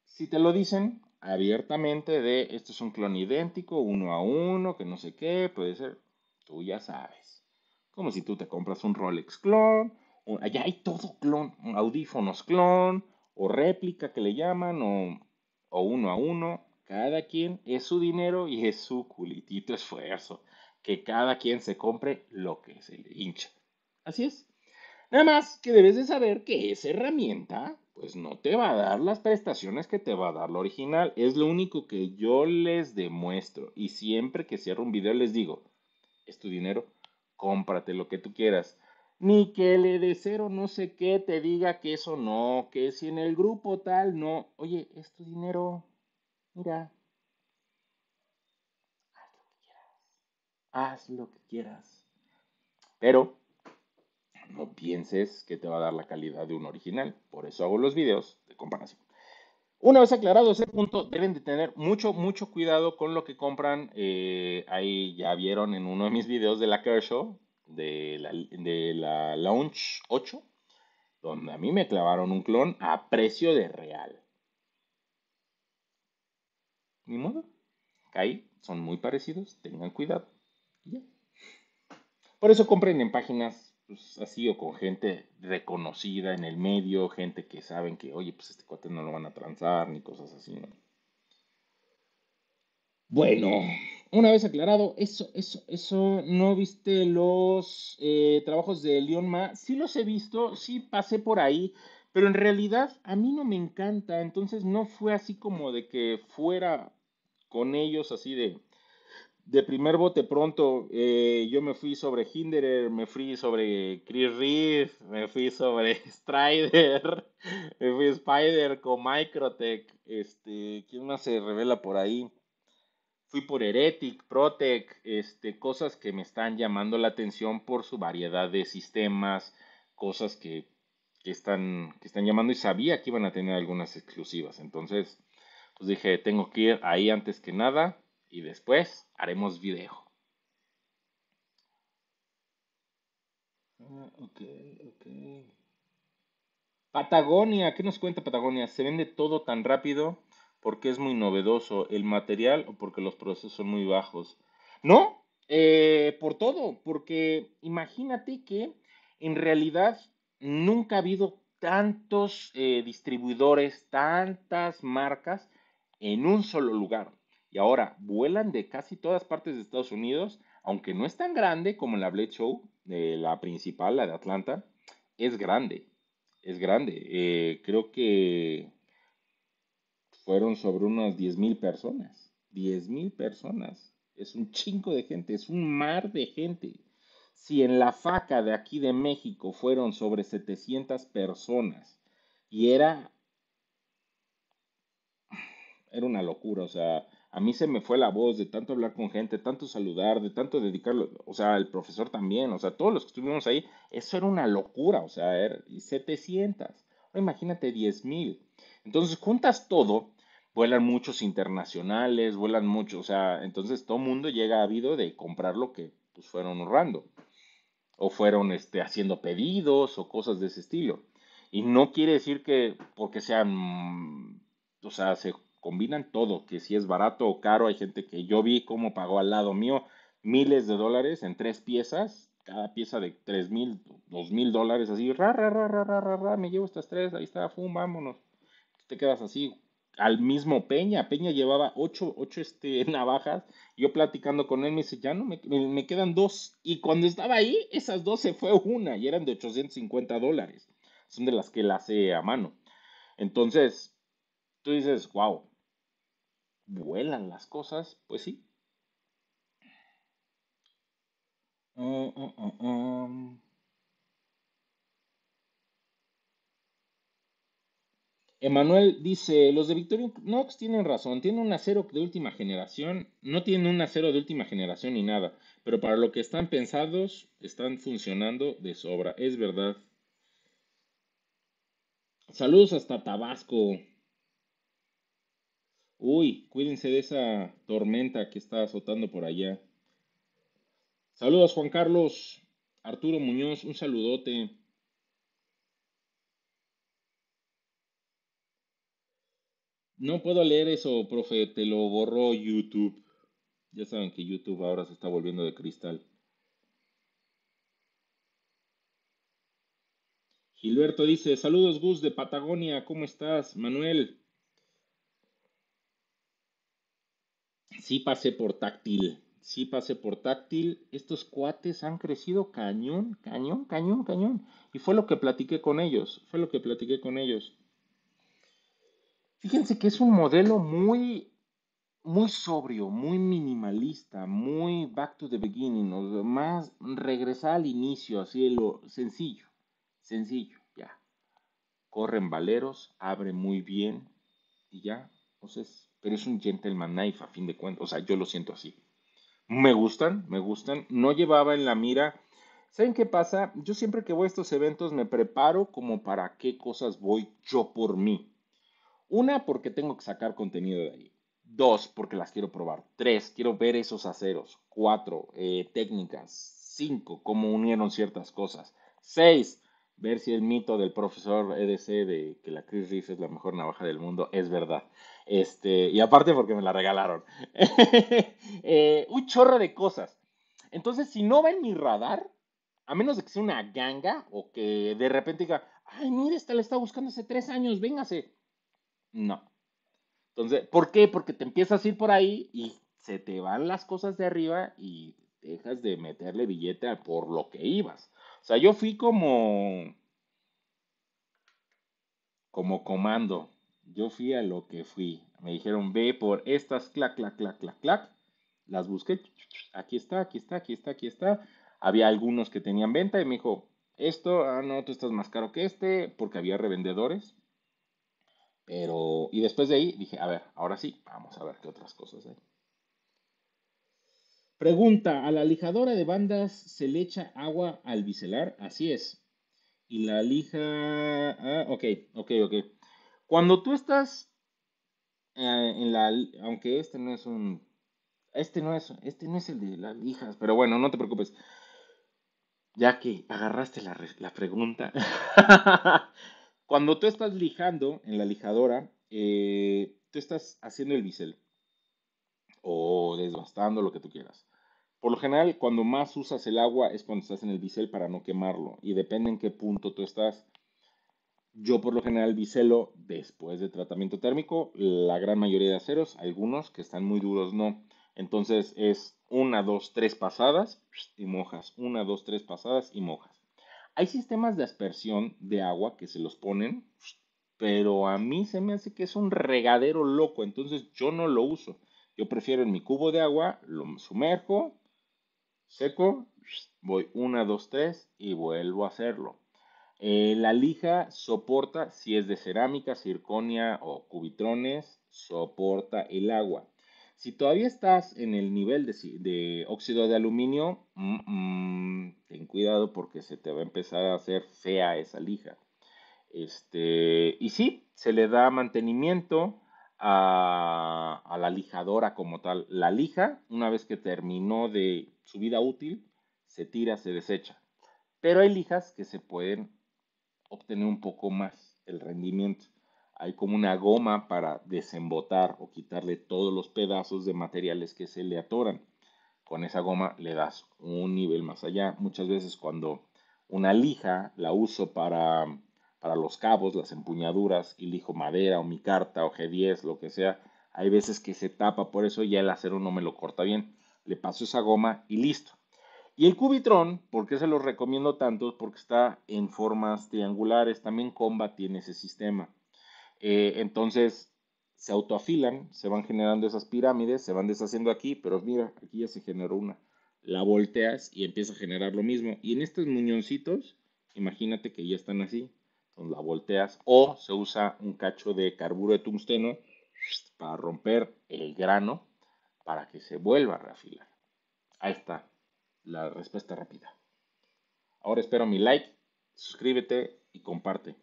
Si te lo dicen abiertamente de esto es un clon idéntico, uno a uno, que no sé qué, puede ser, tú ya sabes. Como si tú te compras un Rolex clon allá hay todo clon, audífonos clon o réplica que le llaman o, uno a uno. Cada quien es su dinero y es su culitito esfuerzo. Que cada quien se compre lo que se le hincha. Así es. Nada más que debes de saber que esa herramienta pues no te va a dar las prestaciones que te va a dar la original. Es lo único que yo les demuestro. Y siempre que cierro un video les digo, es tu dinero, cómprate lo que tú quieras ni que el cero no sé qué te diga que eso no, que si en el grupo tal no, oye, es dinero, mira, haz lo que quieras, haz lo que quieras, pero no pienses que te va a dar la calidad de un original, por eso hago los videos de comparación. Una vez aclarado ese punto, deben de tener mucho, mucho cuidado con lo que compran. Eh, ahí ya vieron en uno de mis videos de la Kershaw, de la, Launch 8, donde a mí me clavaron un clon a precio de real. Ni modo. Ahí son muy parecidos, tengan cuidado. Por eso compren en páginas pues, así o con gente reconocida en el medio, gente que saben que, oye, pues este cuate no lo van a transar ni cosas así, Bueno, una vez aclarado, eso, eso, eso, no viste los eh, trabajos de Leon Ma. Sí los he visto, sí pasé por ahí, pero en realidad a mí no me encanta, entonces no fue así como de que fuera con ellos así de, de primer bote pronto. Eh, yo me fui sobre Hinderer, me fui sobre Chris Reed me fui sobre Strider, me fui Spider con Microtech, este, ¿quién más se revela por ahí? Fui por Heretic, Protec, este, cosas que me están llamando la atención por su variedad de sistemas, cosas que, están, que están llamando y sabía que iban a tener algunas exclusivas. Entonces, pues dije, tengo que ir ahí antes que nada y después haremos video. Ah, ok, Patagonia, ¿qué nos cuenta Patagonia? Se vende todo tan rápido porque es muy novedoso el material o porque los procesos son muy bajos. No, eh, por todo, porque imagínate que en realidad nunca ha habido tantos eh, distribuidores, tantas marcas en un solo lugar. Y ahora vuelan de casi todas partes de Estados Unidos, aunque no es tan grande como la Blade Show, la principal, la de Atlanta, es grande, es grande. Eh, creo que fueron sobre unas 10.000 personas. 10.000 personas. Es un chingo de gente, es un mar de gente. Si en la faca de aquí de México fueron sobre 700 personas y era era una locura, o sea, a mí se me fue la voz de tanto hablar con gente, tanto saludar, de tanto dedicarlo, o sea, el profesor también, o sea, todos los que estuvimos ahí, eso era una locura, o sea, Y 700, imagínate 10.000. Entonces juntas todo vuelan muchos internacionales, vuelan muchos, o sea, entonces todo mundo llega habido de comprar lo que pues, fueron ahorrando o fueron este, haciendo pedidos o cosas de ese estilo. Y no quiere decir que porque sean, o sea, se combinan todo, que si es barato o caro, hay gente que yo vi cómo pagó al lado mío miles de dólares en tres piezas, cada pieza de tres mil, dos mil dólares, así, ra, ra, ra, ra, ra, me llevo estas tres, ahí está, fum, vámonos. Te quedas así, al mismo Peña. Peña llevaba ocho, ocho este, navajas. Yo platicando con él me dice, ya no, me, quedan dos. Y cuando estaba ahí, esas dos se fue una y eran de 850 dólares. Son de las que las hace a mano. Entonces, tú dices, wow, vuelan las cosas. Pues sí. Mm, mm, mm, Emanuel dice, los de Victorinox pues tienen razón, tienen un acero de última generación, no tienen un acero de última generación ni nada, pero para lo que están pensados, están funcionando de sobra, es verdad. Saludos hasta Tabasco. Uy, cuídense de esa tormenta que está azotando por allá. Saludos Juan Carlos, Arturo Muñoz, un saludote. No puedo leer eso, profe, te lo borró YouTube. Ya saben que YouTube ahora se está volviendo de cristal. Gilberto dice, saludos Gus de Patagonia, ¿cómo estás? Manuel. Sí pasé por táctil, sí pasé por táctil. Estos cuates han crecido cañón, cañón, cañón, cañón. Y fue lo que platiqué con ellos, fue lo que platiqué con ellos. Fíjense que es un modelo muy, muy sobrio, muy minimalista, muy back to the beginning, más regresar al inicio, así lo sencillo, sencillo, ya. Corren valeros, abre muy bien y ya. Entonces, pero es un gentleman knife a fin de cuentas, o sea, yo lo siento así. Me gustan, me gustan. No llevaba en la mira. ¿Saben qué pasa? Yo siempre que voy a estos eventos me preparo como para qué cosas voy yo por mí. Una, porque tengo que sacar contenido de ahí. Dos, porque las quiero probar. Tres, quiero ver esos aceros. Cuatro, eh, técnicas. Cinco, cómo unieron ciertas cosas. Seis, ver si el mito del profesor EDC de que la Chris Reeves es la mejor navaja del mundo es verdad. Este, y aparte porque me la regalaron. Eh, un chorro de cosas. Entonces, si no va en mi radar, a menos de que sea una ganga o que de repente diga, ay, mira, esta la está buscando hace tres años, véngase. No. Entonces, ¿por qué? Porque te empiezas a ir por ahí y se te van las cosas de arriba y dejas de meterle billete por lo que ibas. O sea, yo fui como como comando. Yo fui a lo que fui. Me dijeron, ve por estas, clac, clac, clac, clac, clac. Las busqué. Aquí está, aquí está, aquí está, aquí está. Había algunos que tenían venta y me dijo, esto, ah, no, tú estás más caro que este, porque había revendedores. Pero, y después de ahí dije, a ver, ahora sí, vamos a ver qué otras cosas hay. Pregunta, ¿a la lijadora de bandas se le echa agua al biselar? Así es. Y la lija... Ah, ok, ok, ok. Cuando tú estás eh, en la... Aunque este no es un... Este no es, este no es el de las lijas, pero bueno, no te preocupes. Ya que agarraste la, la pregunta, Cuando tú estás lijando en la lijadora, eh, tú estás haciendo el bisel o desbastando lo que tú quieras. Por lo general, cuando más usas el agua es cuando estás en el bisel para no quemarlo y depende en qué punto tú estás. Yo por lo general biselo después de tratamiento térmico, la gran mayoría de aceros, algunos que están muy duros no. Entonces es una, dos, tres pasadas y mojas, una, dos, tres pasadas y mojas. Hay sistemas de aspersión de agua que se los ponen, pero a mí se me hace que es un regadero loco, entonces yo no lo uso. Yo prefiero en mi cubo de agua, lo sumerjo, seco, voy 1, 2, 3 y vuelvo a hacerlo. Eh, la lija soporta, si es de cerámica, circonia o cubitrones, soporta el agua. Si todavía estás en el nivel de, óxido de aluminio, mm, mm, ten cuidado porque se te va a empezar a hacer fea esa lija. Este, y sí, se le da mantenimiento a, la lijadora como tal. La lija, una vez que terminó de su vida útil, se tira, se desecha. Pero hay lijas que se pueden obtener un poco más el rendimiento hay como una goma para desembotar o quitarle todos los pedazos de materiales que se le atoran. Con esa goma le das un nivel más allá. Muchas veces cuando una lija la uso para, para los cabos, las empuñaduras, y lijo madera o mi carta o G10, lo que sea, hay veces que se tapa, por eso ya el acero no me lo corta bien. Le paso esa goma y listo. Y el cubitrón, ¿por qué se lo recomiendo tanto? Porque está en formas triangulares, también Comba tiene ese sistema eh, entonces se autoafilan, se van generando esas pirámides, se van deshaciendo aquí, pero mira, aquí ya se generó una. La volteas y empieza a generar lo mismo. Y en estos muñoncitos, imagínate que ya están así. Entonces la volteas o se usa un cacho de carburo de tungsteno para romper el grano para que se vuelva a reafilar. Ahí está la respuesta rápida. Ahora espero mi like, suscríbete y comparte.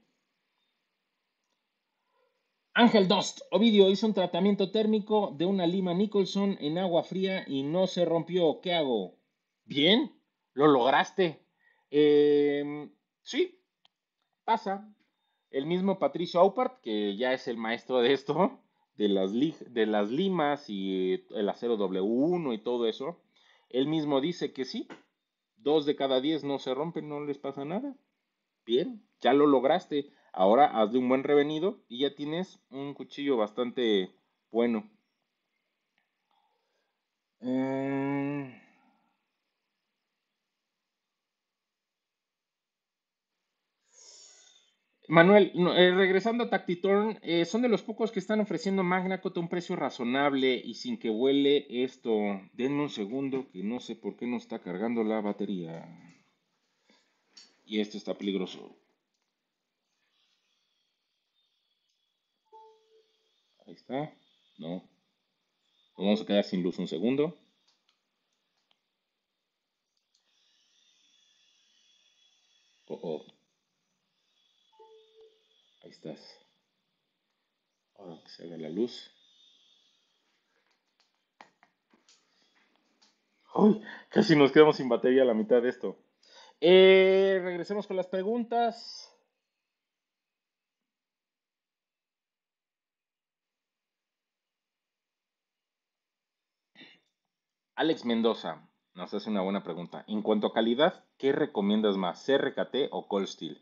Ángel Dost, Ovidio hizo un tratamiento térmico de una lima Nicholson en agua fría y no se rompió. ¿Qué hago? Bien, lo lograste. Em, sí, pasa. El mismo Patricio Aupart, que ya es el maestro de esto, de las, de las limas y eh, el acero W1 y todo eso, él mismo dice que sí, dos de cada diez no se rompen, no les pasa nada. Bien, ya lo lograste. Ahora haz de un buen revenido y ya tienes un cuchillo bastante bueno. Eh, Manuel, eh, regresando a Tactitorn, eh, son de los pocos que están ofreciendo Magnacote a un precio razonable y sin que huele esto. Denme un segundo que no sé por qué no está cargando la batería. Y esto está peligroso. Ahí está. No. vamos a quedar sin luz un segundo. Oh, oh. Ahí estás. Ahora que se ve la luz. Uy, casi nos quedamos sin batería a la mitad de esto. Eh, regresemos con las preguntas. Alex Mendoza nos hace una buena pregunta. En cuanto a calidad, ¿qué recomiendas más, CRKT o Cold Steel?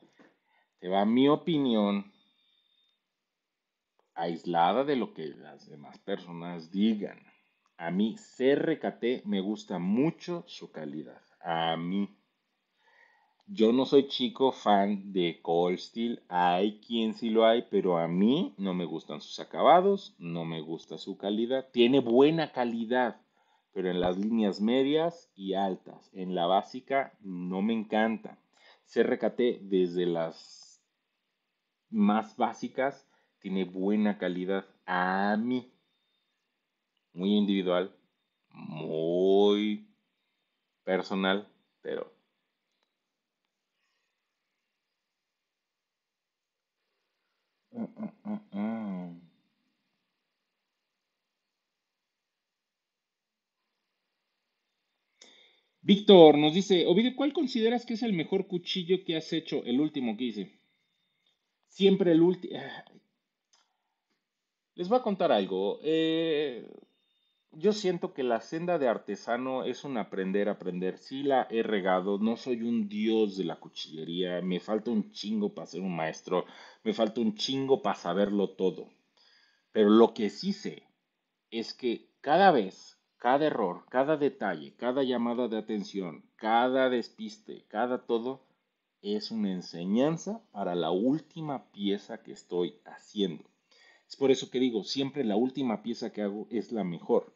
Te va mi opinión aislada de lo que las demás personas digan. A mí CRKT me gusta mucho su calidad. A mí. Yo no soy chico fan de Cold Steel. Hay quien sí lo hay, pero a mí no me gustan sus acabados, no me gusta su calidad. Tiene buena calidad, pero en las líneas medias y altas. En la básica no me encanta. CRKT, desde las más básicas, tiene buena calidad a mí. Muy individual, muy personal, pero mm, mm. Víctor nos dice, Ovidio, ¿cuál consideras que es el mejor cuchillo que has hecho? El último que hice. Siempre el último. Les voy a contar algo. Eh, yo siento que la senda de artesano es un aprender, aprender. Sí la he regado, no soy un dios de la cuchillería, me falta un chingo para ser un maestro, me falta un chingo para saberlo todo. Pero lo que sí sé es que cada vez cada error, cada detalle, cada llamada de atención, cada despiste, cada todo, es una enseñanza para la última pieza que estoy haciendo. Es por eso que digo, siempre la última pieza que hago es la mejor.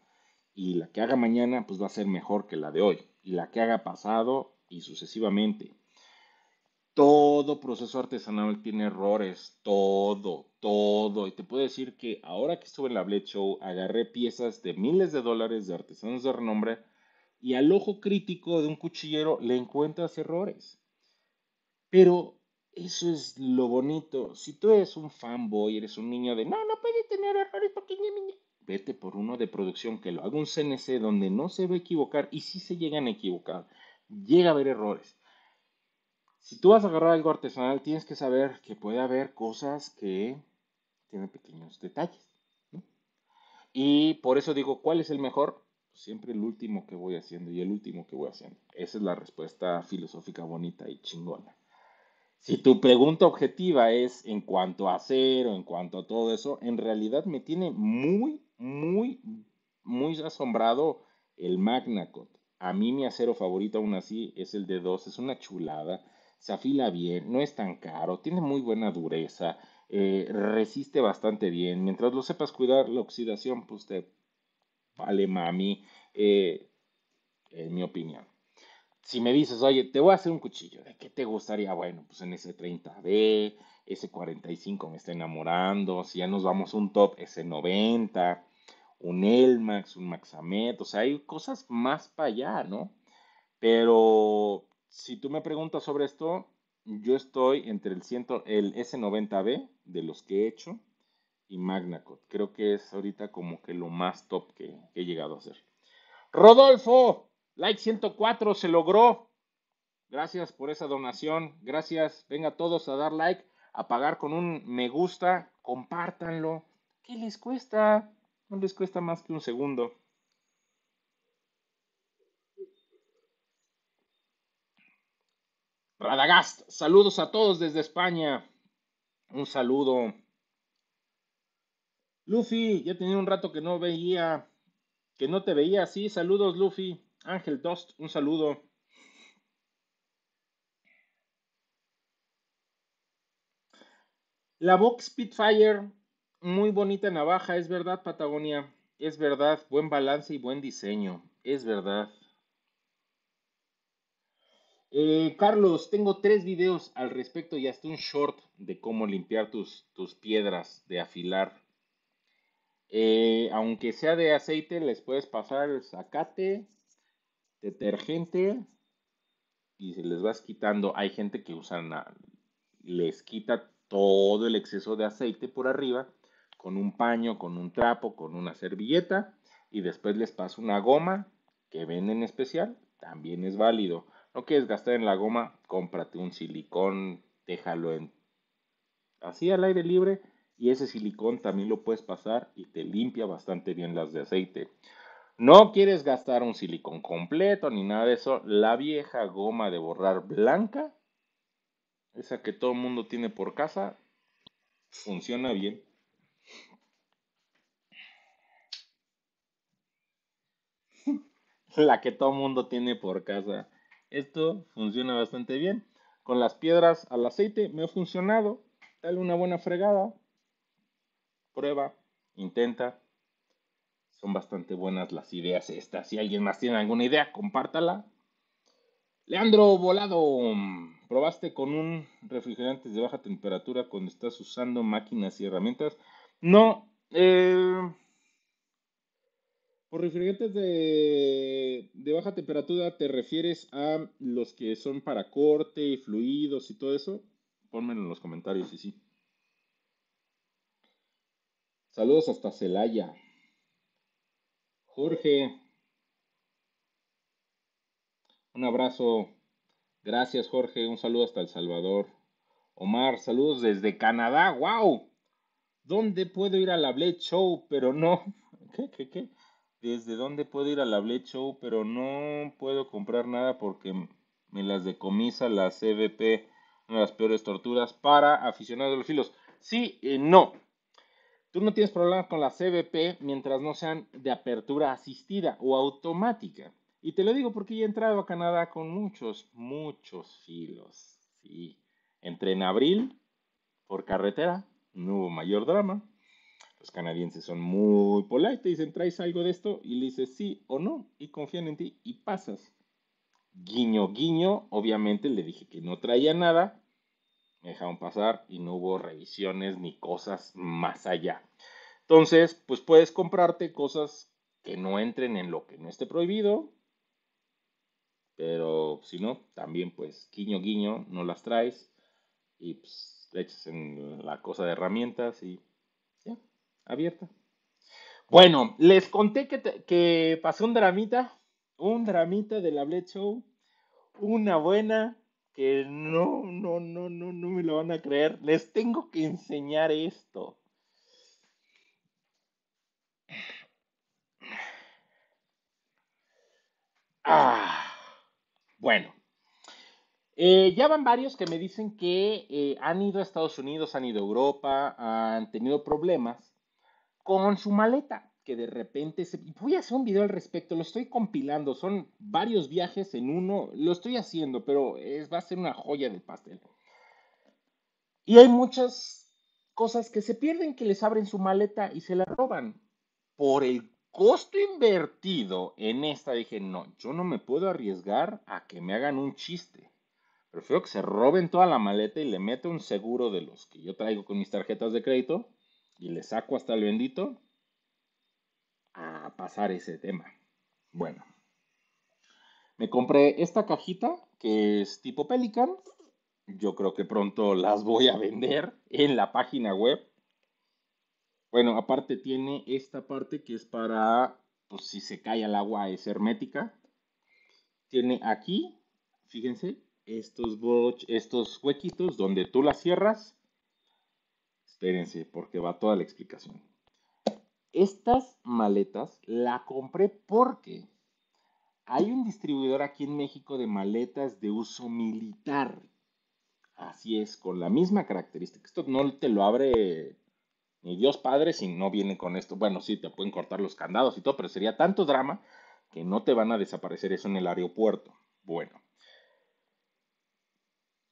Y la que haga mañana, pues va a ser mejor que la de hoy. Y la que haga pasado y sucesivamente. Todo proceso artesanal tiene errores, todo, todo. Y te puedo decir que ahora que estuve en la Bled Show, agarré piezas de miles de dólares de artesanos de renombre y al ojo crítico de un cuchillero le encuentras errores. Pero eso es lo bonito. Si tú eres un fanboy, eres un niño de, no, no puede tener errores porque... Vete por uno de producción que lo haga un CNC donde no se ve a equivocar y si sí se llegan a equivocar, llega a haber errores. Si tú vas a agarrar algo artesanal, tienes que saber que puede haber cosas que tienen pequeños detalles. Y por eso digo, ¿cuál es el mejor? Siempre el último que voy haciendo y el último que voy haciendo. Esa es la respuesta filosófica bonita y chingona. Si tu pregunta objetiva es en cuanto a acero, en cuanto a todo eso, en realidad me tiene muy, muy, muy asombrado el Magnacot. A mí mi acero favorito aún así es el de 2, es una chulada se afila bien, no es tan caro, tiene muy buena dureza, eh, resiste bastante bien. Mientras lo sepas cuidar, la oxidación, pues te vale mami, eh, en mi opinión. Si me dices, oye, te voy a hacer un cuchillo, ¿de qué te gustaría? Bueno, pues en ese 30D, ese 45 me está enamorando, si ya nos vamos un top, ese 90, un Elmax, un Maxamet, o sea, hay cosas más para allá, ¿no? Pero si tú me preguntas sobre esto, yo estoy entre el, el S90B de los que he hecho y MagnaCode. Creo que es ahorita como que lo más top que, he llegado a hacer. Rodolfo, like 104, se logró. Gracias por esa donación. Gracias. Venga todos a dar like, a pagar con un me gusta. Compártanlo. ¿Qué les cuesta? No les cuesta más que un segundo. Radagast, saludos a todos desde España. Un saludo. Luffy, ya tenía un rato que no veía, que no te veía así. Saludos, Luffy. Ángel Dost, un saludo. La Box Spitfire, muy bonita navaja, es verdad, Patagonia. Es verdad, buen balance y buen diseño. Es verdad. Eh, Carlos, tengo tres videos al respecto y hasta un short de cómo limpiar tus, tus piedras de afilar. Eh, aunque sea de aceite, les puedes pasar el sacate, detergente y se les vas quitando. Hay gente que usa, les quita todo el exceso de aceite por arriba con un paño, con un trapo, con una servilleta y después les pasa una goma que venden especial. También es válido no quieres gastar en la goma, cómprate un silicón, déjalo en así al aire libre y ese silicón también lo puedes pasar y te limpia bastante bien las de aceite. No quieres gastar un silicón completo ni nada de eso. La vieja goma de borrar blanca, esa que todo el mundo tiene por casa, funciona bien. La que todo el mundo tiene por casa. Esto funciona bastante bien. Con las piedras al aceite me ha funcionado. Dale una buena fregada. Prueba, intenta. Son bastante buenas las ideas estas. Si alguien más tiene alguna idea, compártala. Leandro Volado, ¿probaste con un refrigerante de baja temperatura cuando estás usando máquinas y herramientas? No, eh, por refrigerantes de, baja temperatura, ¿te refieres a los que son para corte y fluidos y todo eso? Pónmelo en los comentarios y sí. Saludos hasta Celaya. Jorge. Un abrazo. Gracias, Jorge. Un saludo hasta El Salvador. Omar, saludos desde Canadá. ¡Wow! ¿Dónde puedo ir a la Show? Pero no. ¿Qué, qué, qué? desde dónde puedo ir a la Blade Show, pero no puedo comprar nada porque me las decomisa la CBP, una de las peores torturas para aficionados de los filos. Sí y no. Tú no tienes problemas con la CBP mientras no sean de apertura asistida o automática. Y te lo digo porque he entrado a Canadá con muchos, muchos filos. Sí. Entré en abril por carretera, no hubo mayor drama los canadienses son muy polite, te dicen, ¿traes algo de esto? Y le dices sí o no, y confían en ti y pasas. Guiño, guiño, obviamente le dije que no traía nada, me dejaron pasar y no hubo revisiones ni cosas más allá. Entonces, pues puedes comprarte cosas que no entren en lo que no esté prohibido, pero si no, también pues guiño, guiño, no las traes y pues le echas en la cosa de herramientas y abierta. Bueno, les conté que, que pasó un dramita, un dramita de la Bled Show, una buena que no, no, no, no, no me lo van a creer. Les tengo que enseñar esto. Ah, bueno, eh, ya van varios que me dicen que eh, han ido a Estados Unidos, han ido a Europa, han tenido problemas con su maleta, que de repente se... Voy a hacer un video al respecto, lo estoy compilando, son varios viajes en uno, lo estoy haciendo, pero es, va a ser una joya de pastel. Y hay muchas cosas que se pierden, que les abren su maleta y se la roban. Por el costo invertido en esta, dije, no, yo no me puedo arriesgar a que me hagan un chiste. Prefiero que se roben toda la maleta y le meta un seguro de los que yo traigo con mis tarjetas de crédito y le saco hasta el bendito a pasar ese tema. Bueno, me compré esta cajita que es tipo Pelican. Yo creo que pronto las voy a vender en la página web. Bueno, aparte tiene esta parte que es para, pues si se cae al agua es hermética. Tiene aquí, fíjense, estos, estos huequitos donde tú las cierras Espérense, porque va toda la explicación. Estas maletas la compré porque hay un distribuidor aquí en México de maletas de uso militar. Así es, con la misma característica. Esto no te lo abre ni Dios Padre si no viene con esto. Bueno, sí, te pueden cortar los candados y todo, pero sería tanto drama que no te van a desaparecer eso en el aeropuerto. Bueno,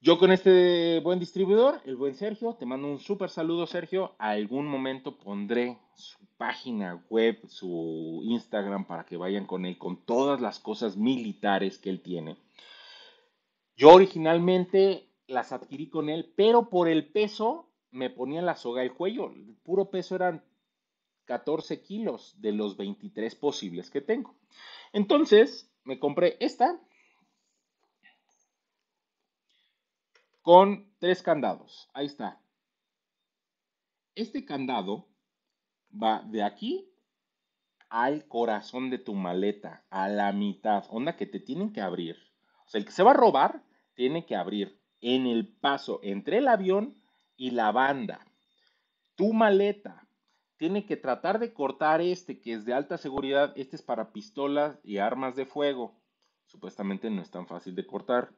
yo con este buen distribuidor, el buen Sergio, te mando un súper saludo, Sergio. A algún momento pondré su página web, su Instagram, para que vayan con él, con todas las cosas militares que él tiene. Yo originalmente las adquirí con él, pero por el peso me ponía la soga al cuello. El puro peso eran 14 kilos de los 23 posibles que tengo. Entonces me compré esta, con tres candados. Ahí está. Este candado va de aquí al corazón de tu maleta, a la mitad, onda que te tienen que abrir. O sea, el que se va a robar tiene que abrir en el paso entre el avión y la banda. Tu maleta tiene que tratar de cortar este que es de alta seguridad, este es para pistolas y armas de fuego. Supuestamente no es tan fácil de cortar.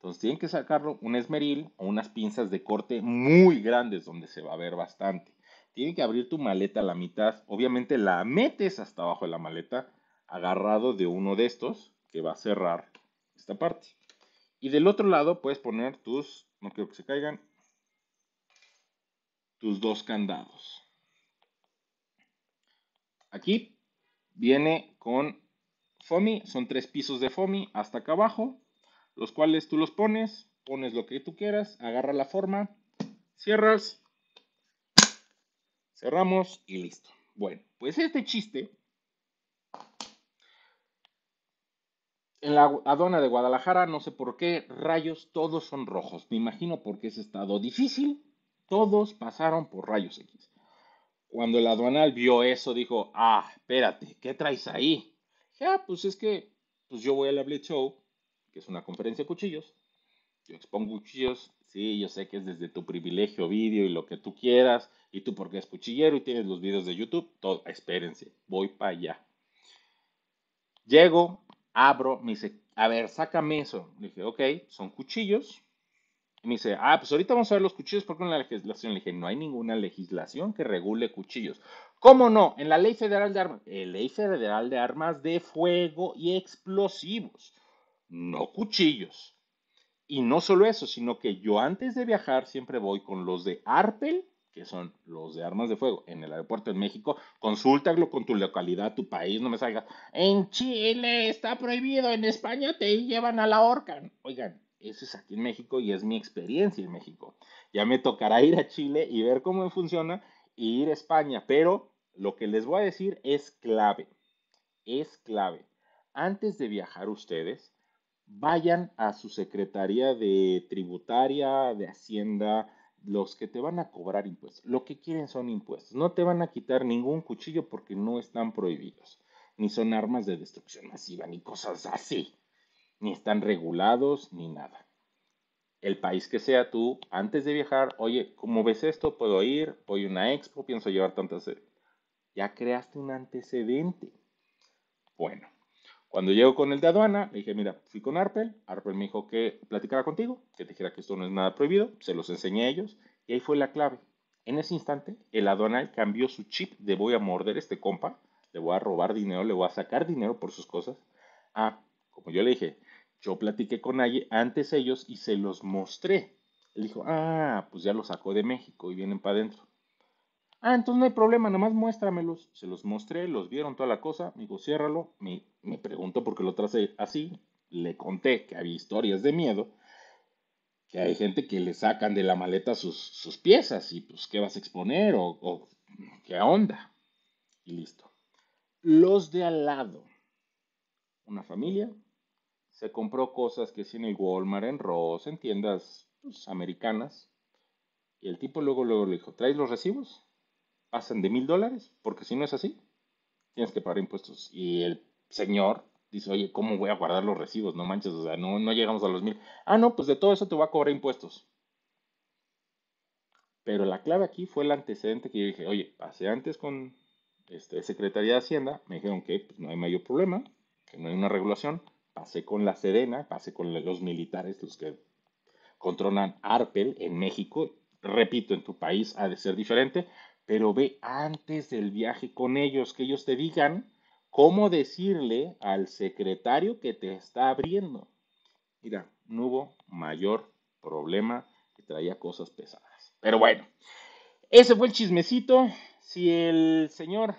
Entonces tienen que sacarlo un esmeril o unas pinzas de corte muy grandes donde se va a ver bastante. Tienen que abrir tu maleta a la mitad. Obviamente la metes hasta abajo de la maleta agarrado de uno de estos que va a cerrar esta parte. Y del otro lado puedes poner tus, no quiero que se caigan, tus dos candados. Aquí viene con FOMI, son tres pisos de FOMI hasta acá abajo los cuales tú los pones, pones lo que tú quieras, agarra la forma, cierras, cerramos y listo. Bueno, pues este chiste En la aduana de Guadalajara, no sé por qué, rayos, todos son rojos. Me imagino porque es estado difícil, todos pasaron por rayos X. Cuando el aduanal vio eso, dijo, ah, espérate, ¿qué traes ahí? Ya, ah, pues es que pues yo voy al Blade Show que es una conferencia de cuchillos. Yo expongo cuchillos, sí, yo sé que es desde tu privilegio vídeo y lo que tú quieras, y tú porque es cuchillero y tienes los videos de YouTube, todo, espérense, voy para allá. Llego, abro, me dice, a ver, sácame eso. Le dije, ok, son cuchillos. me dice, ah, pues ahorita vamos a ver los cuchillos porque en la legislación. Le dije, no hay ninguna legislación que regule cuchillos. ¿Cómo no? En la Ley Federal de Armas, eh, Ley Federal de Armas de Fuego y Explosivos no cuchillos. Y no solo eso, sino que yo antes de viajar siempre voy con los de ARPEL, que son los de armas de fuego en el aeropuerto en México. Consúltalo con tu localidad, tu país, no me salgas. En Chile está prohibido, en España te llevan a la horca. Oigan, eso es aquí en México y es mi experiencia en México. Ya me tocará ir a Chile y ver cómo funciona y e ir a España, pero lo que les voy a decir es clave. Es clave. Antes de viajar ustedes, vayan a su secretaría de tributaria, de hacienda, los que te van a cobrar impuestos. Lo que quieren son impuestos. No te van a quitar ningún cuchillo porque no están prohibidos, ni son armas de destrucción masiva, ni cosas así, ni están regulados, ni nada. El país que sea tú, antes de viajar, oye, como ves esto? ¿Puedo ir? ¿Voy a una expo? ¿Pienso llevar tantas... Ya creaste un antecedente. Bueno, cuando llego con el de aduana, le dije, mira, fui con Arpel. Arpel me dijo que platicara contigo, que te dijera que esto no es nada prohibido. Se los enseñé a ellos y ahí fue la clave. En ese instante, el aduanal cambió su chip de voy a morder a este compa, le voy a robar dinero, le voy a sacar dinero por sus cosas. Ah, como yo le dije, yo platiqué con alguien antes ellos y se los mostré. Él dijo, ah, pues ya lo sacó de México y vienen para adentro. Ah, entonces no hay problema, nomás muéstramelos. Se los mostré, los vieron toda la cosa. Me dijo, ciérralo. Me, me preguntó por qué lo traje así. Le conté que había historias de miedo. Que hay gente que le sacan de la maleta sus, piezas y pues qué vas a exponer o, qué onda. Y listo. Los de al lado. Una familia se compró cosas que sí en el Walmart, en Ross, en tiendas pues, americanas. Y el tipo luego, luego le dijo, ¿traes los recibos? pasan de mil dólares, porque si no es así, tienes que pagar impuestos. Y el señor dice, oye, ¿cómo voy a guardar los recibos? No manches, o sea, no, llegamos a los mil. Ah, no, pues de todo eso te voy a cobrar impuestos. Pero la clave aquí fue el antecedente que yo dije, oye, pasé antes con este, Secretaría de Hacienda, me dijeron que pues, no hay mayor problema, que no hay una regulación, pasé con la serena pasé con los militares, los que controlan ARPEL en México, repito, en tu país ha de ser diferente, pero ve antes del viaje con ellos, que ellos te digan cómo decirle al secretario que te está abriendo. Mira, no hubo mayor problema que traía cosas pesadas. Pero bueno, ese fue el chismecito. Si el señor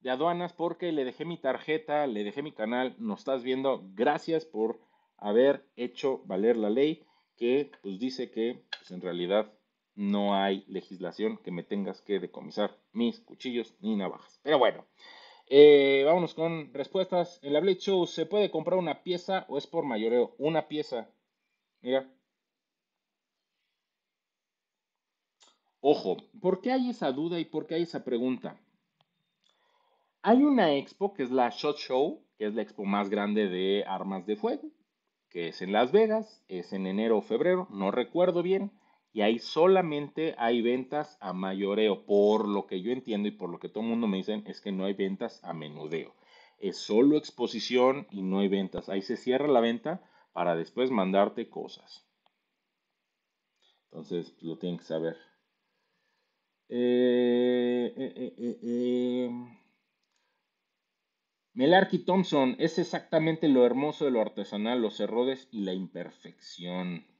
de aduanas, porque le dejé mi tarjeta, le dejé mi canal, nos estás viendo, gracias por haber hecho valer la ley que pues dice que pues, en realidad no hay legislación que me tengas que decomisar mis cuchillos ni navajas. Pero bueno, eh, vámonos con respuestas. En la Blade Show, ¿se puede comprar una pieza o es por mayoreo? Una pieza. Mira. Ojo, ¿por qué hay esa duda y por qué hay esa pregunta? Hay una expo que es la Shot Show, que es la expo más grande de armas de fuego, que es en Las Vegas, es en enero o febrero, no recuerdo bien y ahí solamente hay ventas a mayoreo, por lo que yo entiendo y por lo que todo el mundo me dice es que no hay ventas a menudeo. Es solo exposición y no hay ventas. Ahí se cierra la venta para después mandarte cosas. Entonces lo tienen que saber. Eh, eh, eh, eh Thompson es exactamente lo hermoso de lo artesanal, los errores y la imperfección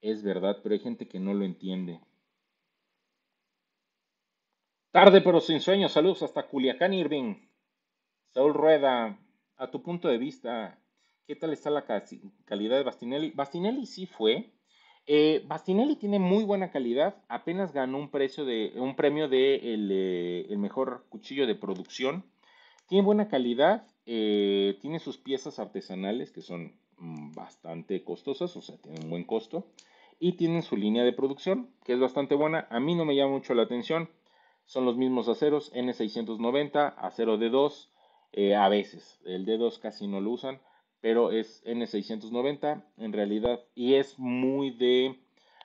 es verdad, pero hay gente que no lo entiende. Tarde pero sin sueños. saludos hasta Culiacán, Irving. Saúl Rueda, a tu punto de vista, ¿qué tal está la calidad de Bastinelli? Bastinelli sí fue. Eh, Bastinelli tiene muy buena calidad, apenas ganó un, precio de, un premio de el, eh, mejor cuchillo de producción. Tiene buena calidad, eh, tiene sus piezas artesanales que son Mm, bastante costosas, o sea, tienen un buen costo. Y tienen su línea de producción, que es bastante buena. A mí no me llama mucho la atención. Son los mismos aceros, N690, acero D2, eh, a veces. El D2 casi no lo usan, pero es N690 en realidad. Y es muy de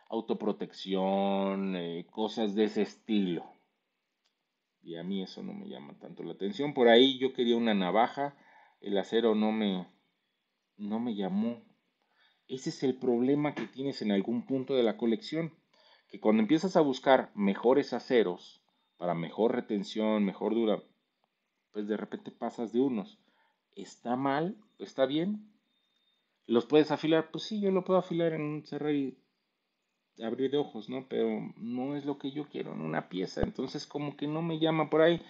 autoprotección, eh, cosas de ese estilo. Y a mí eso no me llama tanto la atención. Por ahí yo quería una navaja. El acero no me, no me llamó. Ese es el problema que tienes en algún punto de la colección, que cuando empiezas a buscar mejores aceros para mejor retención, mejor dura, pues de repente pasas de unos. ¿Está mal? ¿Está bien? ¿Los puedes afilar? Pues sí, yo lo puedo afilar en un cerrar y abrir ojos, ¿no? Pero no es lo que yo quiero en una pieza, entonces como que no me llama por ahí.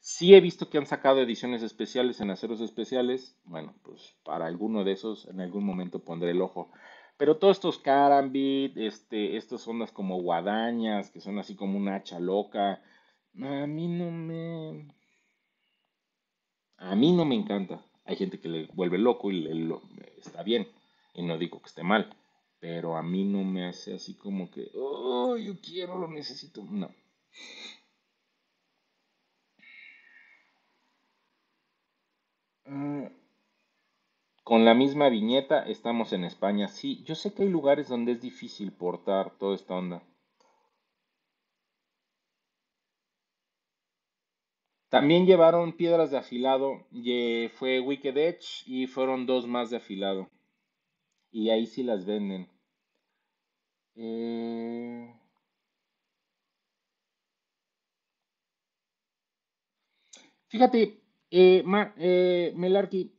Si he visto que han sacado ediciones especiales en aceros especiales. Bueno, pues para alguno de esos en algún momento pondré el ojo. Pero todos estos Carambit, este, estas ondas como guadañas, que son así como una hacha loca, a mí no me... A mí no me encanta. Hay gente que le vuelve loco y está bien. Y no digo que esté mal. Pero a mí no me hace así como que, oh, yo quiero, lo necesito. No. Con la misma viñeta estamos en España. Sí, yo sé que hay lugares donde es difícil portar toda esta onda. También llevaron piedras de afilado, fue Wicked Edge y fueron dos más de afilado. Y ahí sí las venden. Eh, fíjate, eh, eh Melarki,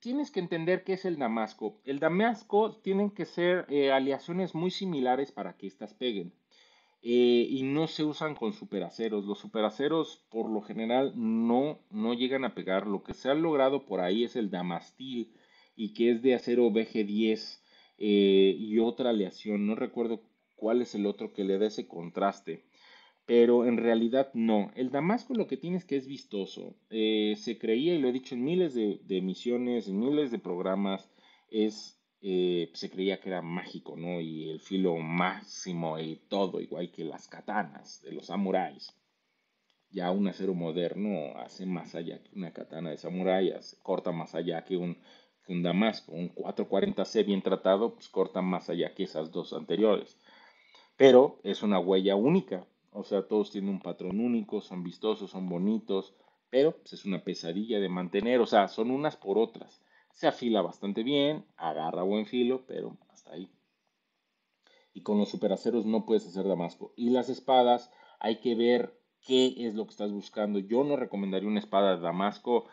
tienes que entender qué es el damasco. El damasco tienen que ser eh, aleaciones muy similares para que éstas peguen. Eh, y no se usan con superaceros. Los superaceros por lo general no, no llegan a pegar. Lo que se ha logrado por ahí es el damastil y que es de acero BG10 y otra aleación. No recuerdo cuál es el otro que le da ese contraste pero en realidad no. El Damasco lo que tiene es que es vistoso. Eh, se creía, y lo he dicho en miles de, emisiones, en miles de programas, es, eh, se creía que era mágico, ¿no? Y el filo máximo y todo, igual que las katanas de los samuráis. Ya un acero moderno hace más allá que una katana de samuráis corta más allá que un, que un Damasco. Un 440C bien tratado, pues corta más allá que esas dos anteriores. Pero es una huella única, o sea, todos tienen un patrón único, son vistosos, son bonitos, pero pues, es una pesadilla de mantener. O sea, son unas por otras. Se afila bastante bien, agarra buen filo, pero hasta ahí. Y con los superaceros no puedes hacer damasco. Y las espadas, hay que ver qué es lo que estás buscando. Yo no recomendaría una espada de damasco.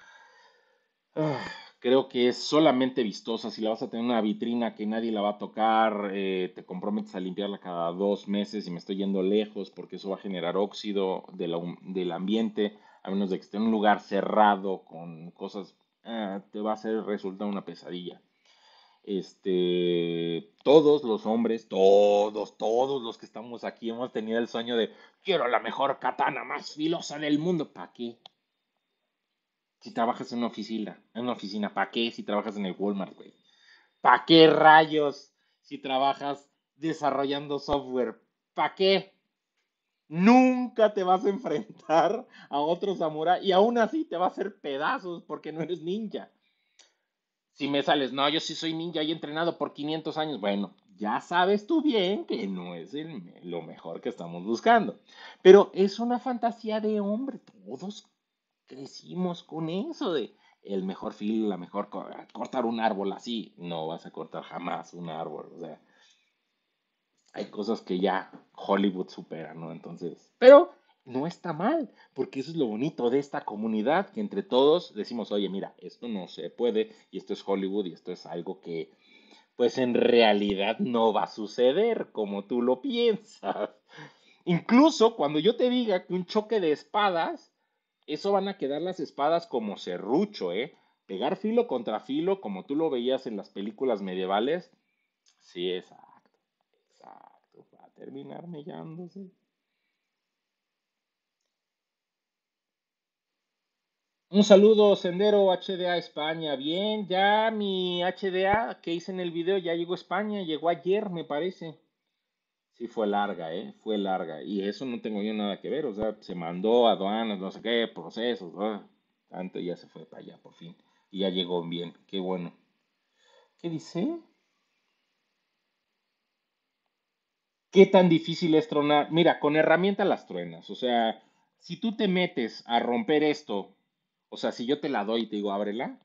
Ah, creo que es solamente vistosa. Si la vas a tener en una vitrina que nadie la va a tocar, eh, te comprometes a limpiarla cada dos meses y me estoy yendo lejos porque eso va a generar óxido del ambiente, a menos de que esté en un lugar cerrado con cosas, ah, te va a hacer resultar una pesadilla. Este, todos los hombres, todos, todos los que estamos aquí hemos tenido el sueño de quiero la mejor katana más filosa del mundo. ¿Para qué? si trabajas en una oficina, en una oficina, ¿para qué si trabajas en el Walmart, güey? ¿Para qué rayos si trabajas desarrollando software? ¿Para qué? Nunca te vas a enfrentar a otro samurái y aún así te va a hacer pedazos porque no eres ninja. Si me sales, no, yo sí soy ninja y he entrenado por 500 años. Bueno, ya sabes tú bien que no es lo mejor que estamos buscando. Pero es una fantasía de hombre. Todos Decimos con eso de el mejor filo, la mejor ah, cortar un árbol así, no vas a cortar jamás un árbol, o sea, hay cosas que ya Hollywood supera, ¿no? Entonces, pero no está mal, porque eso es lo bonito de esta comunidad, que entre todos decimos, oye, mira, esto no se puede, y esto es Hollywood, y esto es algo que, pues en realidad no va a suceder como tú lo piensas. Incluso cuando yo te diga que un choque de espadas eso van a quedar las espadas como serrucho, ¿eh? Pegar filo contra filo, como tú lo veías en las películas medievales. Sí, exacto, exacto. Va a terminar mellándose. Un saludo, Sendero HDA España. Bien, ya mi HDA que hice en el video ya llegó a España, llegó ayer, me parece. Sí, fue larga, ¿eh? Fue larga. Y eso no tengo yo nada que ver. O sea, se mandó a aduanas, no sé qué, procesos. Tanto ya se fue para allá, por fin. Y ya llegó bien. Qué bueno. ¿Qué dice? ¿Qué tan difícil es tronar? Mira, con herramienta las truenas. O sea, si tú te metes a romper esto, o sea, si yo te la doy y te digo, ábrela.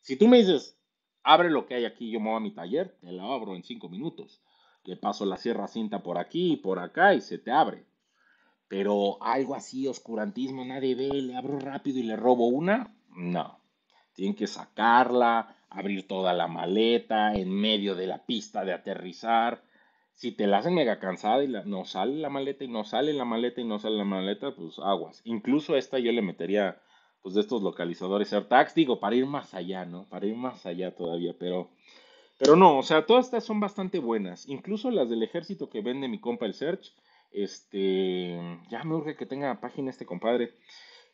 Si tú me dices, abre lo que hay aquí, yo muevo a mi taller, te la abro en cinco minutos que paso la sierra cinta por aquí y por acá y se te abre. Pero algo así, oscurantismo, nadie ve, le abro rápido y le robo una. No. Tienen que sacarla, abrir toda la maleta en medio de la pista de aterrizar. Si te la hacen mega cansada y no sale la maleta y no sale la maleta y no sale la maleta, pues aguas. Incluso esta yo le metería pues de estos localizadores AirTags, digo, para ir más allá, ¿no? Para ir más allá todavía, pero pero no, o sea, todas estas son bastante buenas. Incluso las del ejército que vende mi compa el Search. Este, ya me urge que tenga página este compadre.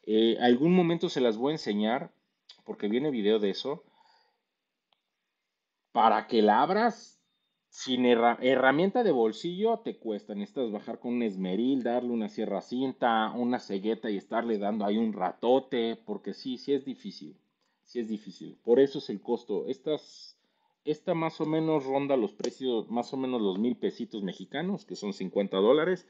Eh, algún momento se las voy a enseñar, porque viene video de eso. Para que la abras, sin herramienta de bolsillo te cuesta. Necesitas bajar con un esmeril, darle una sierra cinta, una cegueta y estarle dando ahí un ratote, porque sí, sí es difícil. Sí es difícil. Por eso es el costo. Estas esta más o menos ronda los precios, más o menos los mil pesitos mexicanos, que son 50 dólares.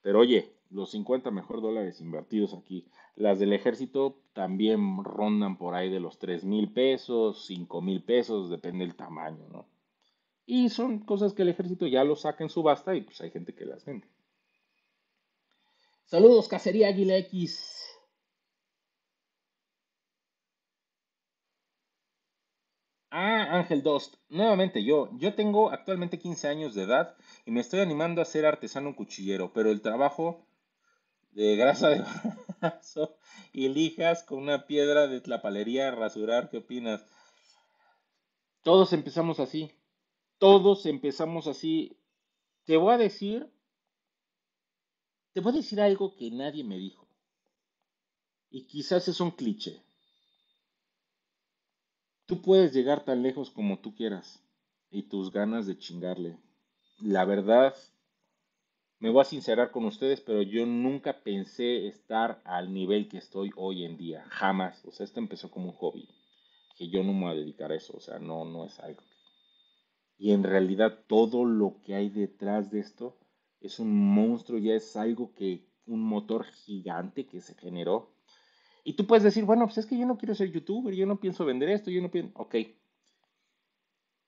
Pero oye, los 50 mejor dólares invertidos aquí. Las del ejército también rondan por ahí de los 3 mil pesos, 5 mil pesos, depende del tamaño, ¿no? Y son cosas que el ejército ya lo saca en subasta y pues hay gente que las vende. Saludos, Cacería Águila X. Ah, Ángel Dost, nuevamente yo. Yo tengo actualmente 15 años de edad y me estoy animando a ser artesano cuchillero, pero el trabajo de grasa de brazo y lijas con una piedra de tlapalería a rasurar, ¿qué opinas? Todos empezamos así. Todos empezamos así. Te voy a decir, te voy a decir algo que nadie me dijo. Y quizás es un cliché. Tú puedes llegar tan lejos como tú quieras y tus ganas de chingarle. La verdad, me voy a sincerar con ustedes, pero yo nunca pensé estar al nivel que estoy hoy en día, jamás. O sea, esto empezó como un hobby, que yo no me voy a dedicar a eso, o sea, no, no es algo. Y en realidad todo lo que hay detrás de esto es un monstruo, ya es algo que, un motor gigante que se generó y tú puedes decir, bueno, pues es que yo no quiero ser youtuber, yo no pienso vender esto, yo no pienso, ok.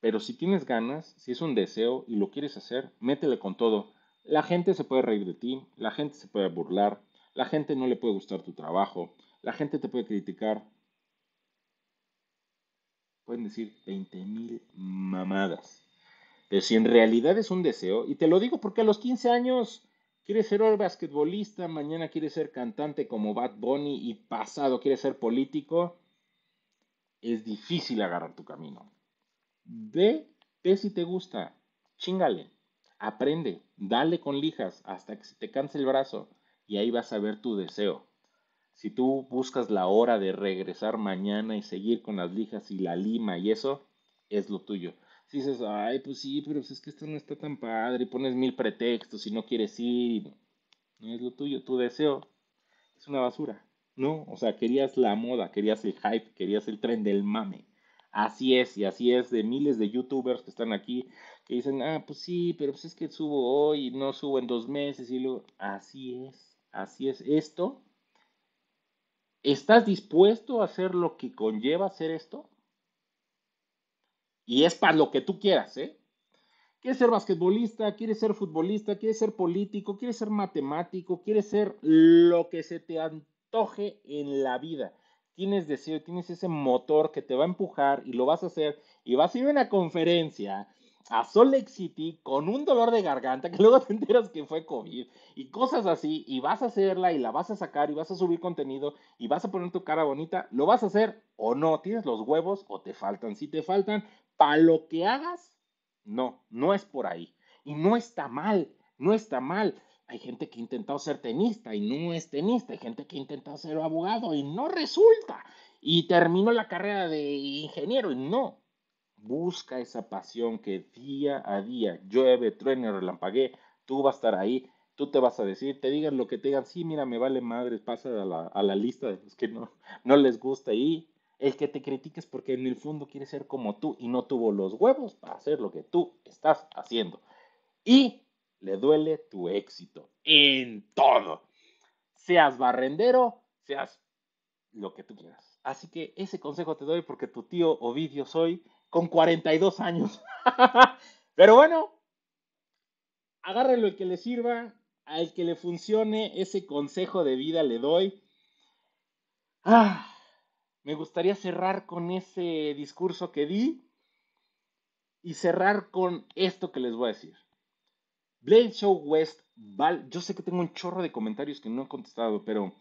Pero si tienes ganas, si es un deseo y lo quieres hacer, métele con todo. La gente se puede reír de ti, la gente se puede burlar, la gente no le puede gustar tu trabajo, la gente te puede criticar. Pueden decir mil mamadas. Pero si en realidad es un deseo, y te lo digo porque a los 15 años ¿Quieres ser basquetbolista, mañana quiere ser cantante como Bad Bunny y pasado quiere ser político. Es difícil agarrar tu camino. Ve, ve si te gusta. Chingale. Aprende. Dale con lijas hasta que se te canse el brazo. Y ahí vas a ver tu deseo. Si tú buscas la hora de regresar mañana y seguir con las lijas y la lima y eso, es lo tuyo si dices, ay, pues sí, pero pues, es que esto no está tan padre, y pones mil pretextos y no quieres ir, no es lo tuyo, tu deseo es una basura, ¿no? O sea, querías la moda, querías el hype, querías el tren del mame. Así es, y así es de miles de youtubers que están aquí, que dicen, ah, pues sí, pero pues es que subo hoy, no subo en dos meses, y luego, así es, así es. Esto, ¿estás dispuesto a hacer lo que conlleva hacer esto? Y es para lo que tú quieras, ¿eh? Quieres ser basquetbolista, quieres ser futbolista, quieres ser político, quieres ser matemático, quieres ser lo que se te antoje en la vida. Tienes deseo, tienes ese motor que te va a empujar y lo vas a hacer. Y vas a ir a una conferencia a Salt Lake City con un dolor de garganta que luego te enteras que fue COVID y cosas así. Y vas a hacerla y la vas a sacar y vas a subir contenido y vas a poner tu cara bonita. ¿Lo vas a hacer o no? ¿Tienes los huevos o te faltan? Si te faltan, para lo que hagas, no, no es por ahí. Y no está mal, no está mal. Hay gente que ha intentado ser tenista y no es tenista. Hay gente que ha intentado ser abogado y no resulta. Y terminó la carrera de ingeniero y no. Busca esa pasión que día a día llueve, truene, relampaguee. Tú vas a estar ahí, tú te vas a decir, te digan lo que te digan. Sí, mira, me vale madre, pasa a la, lista de los que no, no les gusta y el que te critiques porque en el fondo quiere ser como tú y no tuvo los huevos para hacer lo que tú estás haciendo. Y le duele tu éxito en todo. Seas barrendero, seas lo que tú quieras. Así que ese consejo te doy porque tu tío Ovidio soy con 42 años. Pero bueno, agárrelo el que le sirva, al que le funcione ese consejo de vida le doy. Ah me gustaría cerrar con ese discurso que di y cerrar con esto que les voy a decir. Blade Show West, Val, yo sé que tengo un chorro de comentarios que no he contestado, pero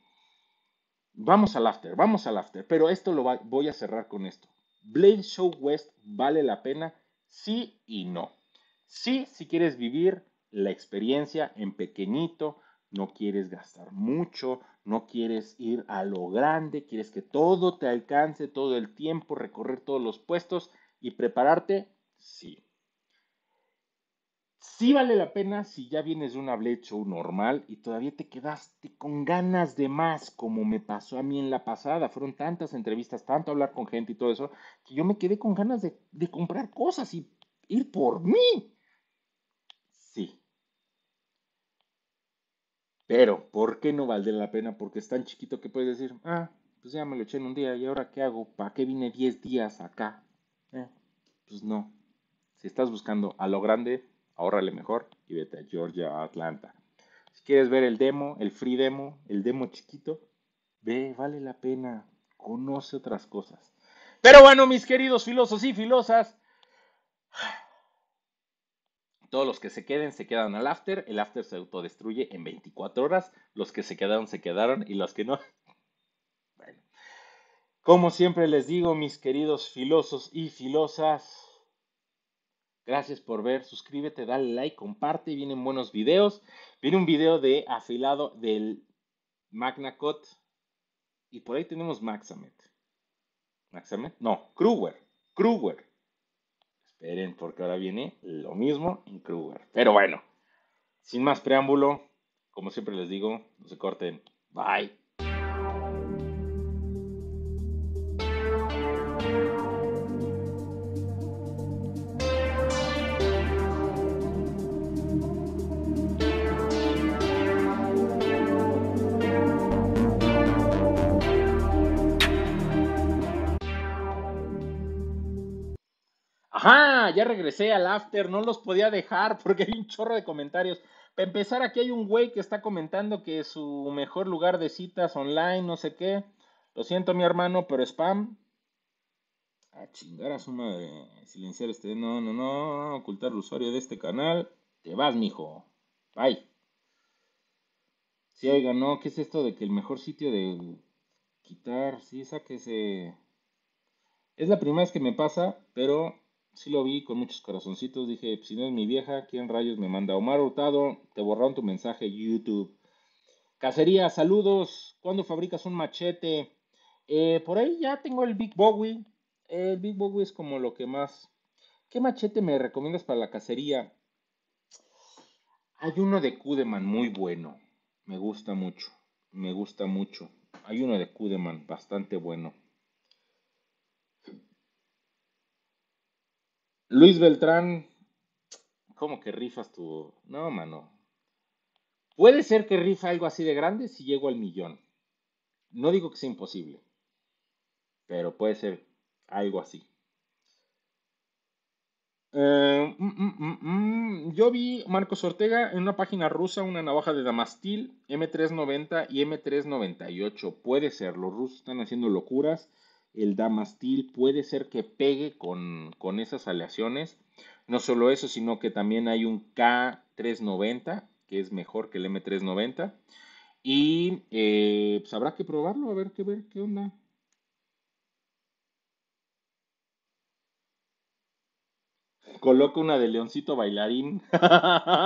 vamos al after, vamos al after, pero esto lo voy a cerrar con esto. Blade Show West vale la pena, sí y no. Sí, si quieres vivir la experiencia en pequeñito, no quieres gastar mucho, no quieres ir a lo grande, quieres que todo te alcance todo el tiempo, recorrer todos los puestos y prepararte, sí. Sí vale la pena si ya vienes de un ablecho normal y todavía te quedaste con ganas de más, como me pasó a mí en la pasada. Fueron tantas entrevistas, tanto hablar con gente y todo eso, que yo me quedé con ganas de, de comprar cosas y ir por mí. Pero, ¿por qué no vale la pena? Porque es tan chiquito que puedes decir, ah, pues ya me lo eché en un día, ¿y ahora qué hago? ¿Para qué vine 10 días acá? Eh, pues no. Si estás buscando a lo grande, ahórrale mejor y vete a Georgia o Atlanta. Si quieres ver el demo, el free demo, el demo chiquito, ve, vale la pena, conoce otras cosas. Pero bueno, mis queridos filosos y filosas, todos los que se queden se quedan al after. El after se autodestruye en 24 horas. Los que se quedaron se quedaron y los que no. Bueno. Como siempre les digo, mis queridos filosos y filosas, gracias por ver. Suscríbete, dale like, comparte. Vienen buenos videos. Viene un video de afilado del MagnaCot. Y por ahí tenemos Maxamet. ¿Maxamet? No, Kruger. Kruger. Esperen, porque ahora viene lo mismo pero bueno, sin más preámbulo, como siempre les digo, no se corten. Bye. ¡Ah! ya regresé al after, no los podía dejar porque hay un chorro de comentarios. Para empezar, aquí hay un güey que está comentando que su mejor lugar de citas online, no sé qué. Lo siento, mi hermano, pero spam. A ah, chingar a su madre. Silenciar este. No, no, no. Ocultar el usuario de este canal. Te vas, mijo. Bye. Si oiga, no. ¿Qué es esto de que el mejor sitio de quitar? Sí, se... Es la primera vez que me pasa, pero sí lo vi con muchos corazoncitos. Dije, pues, si no es mi vieja, ¿quién rayos me manda? Omar Hurtado, te borraron tu mensaje YouTube. Cacería, saludos. ¿Cuándo fabricas un machete? Eh, por ahí ya tengo el Big Bowie. El Big Bowie es como lo que más. ¿Qué machete me recomiendas para la cacería? Hay uno de Cudeman muy bueno. Me gusta mucho. Me gusta mucho. Hay uno de Cudeman bastante bueno. Luis Beltrán, ¿cómo que rifas tu...? No, mano. Puede ser que rifa algo así de grande si llego al millón. No digo que sea imposible, pero puede ser algo así. Eh, mm, mm, mm, Yo vi Marcos Ortega en una página rusa una navaja de damastil M390 y M398. Puede ser, los rusos están haciendo locuras el damastil puede ser que pegue con, esas aleaciones. No solo eso, sino que también hay un K390, que es mejor que el M390. Y eh, pues habrá que probarlo, a ver qué ver qué onda. Coloca una de Leoncito Bailarín.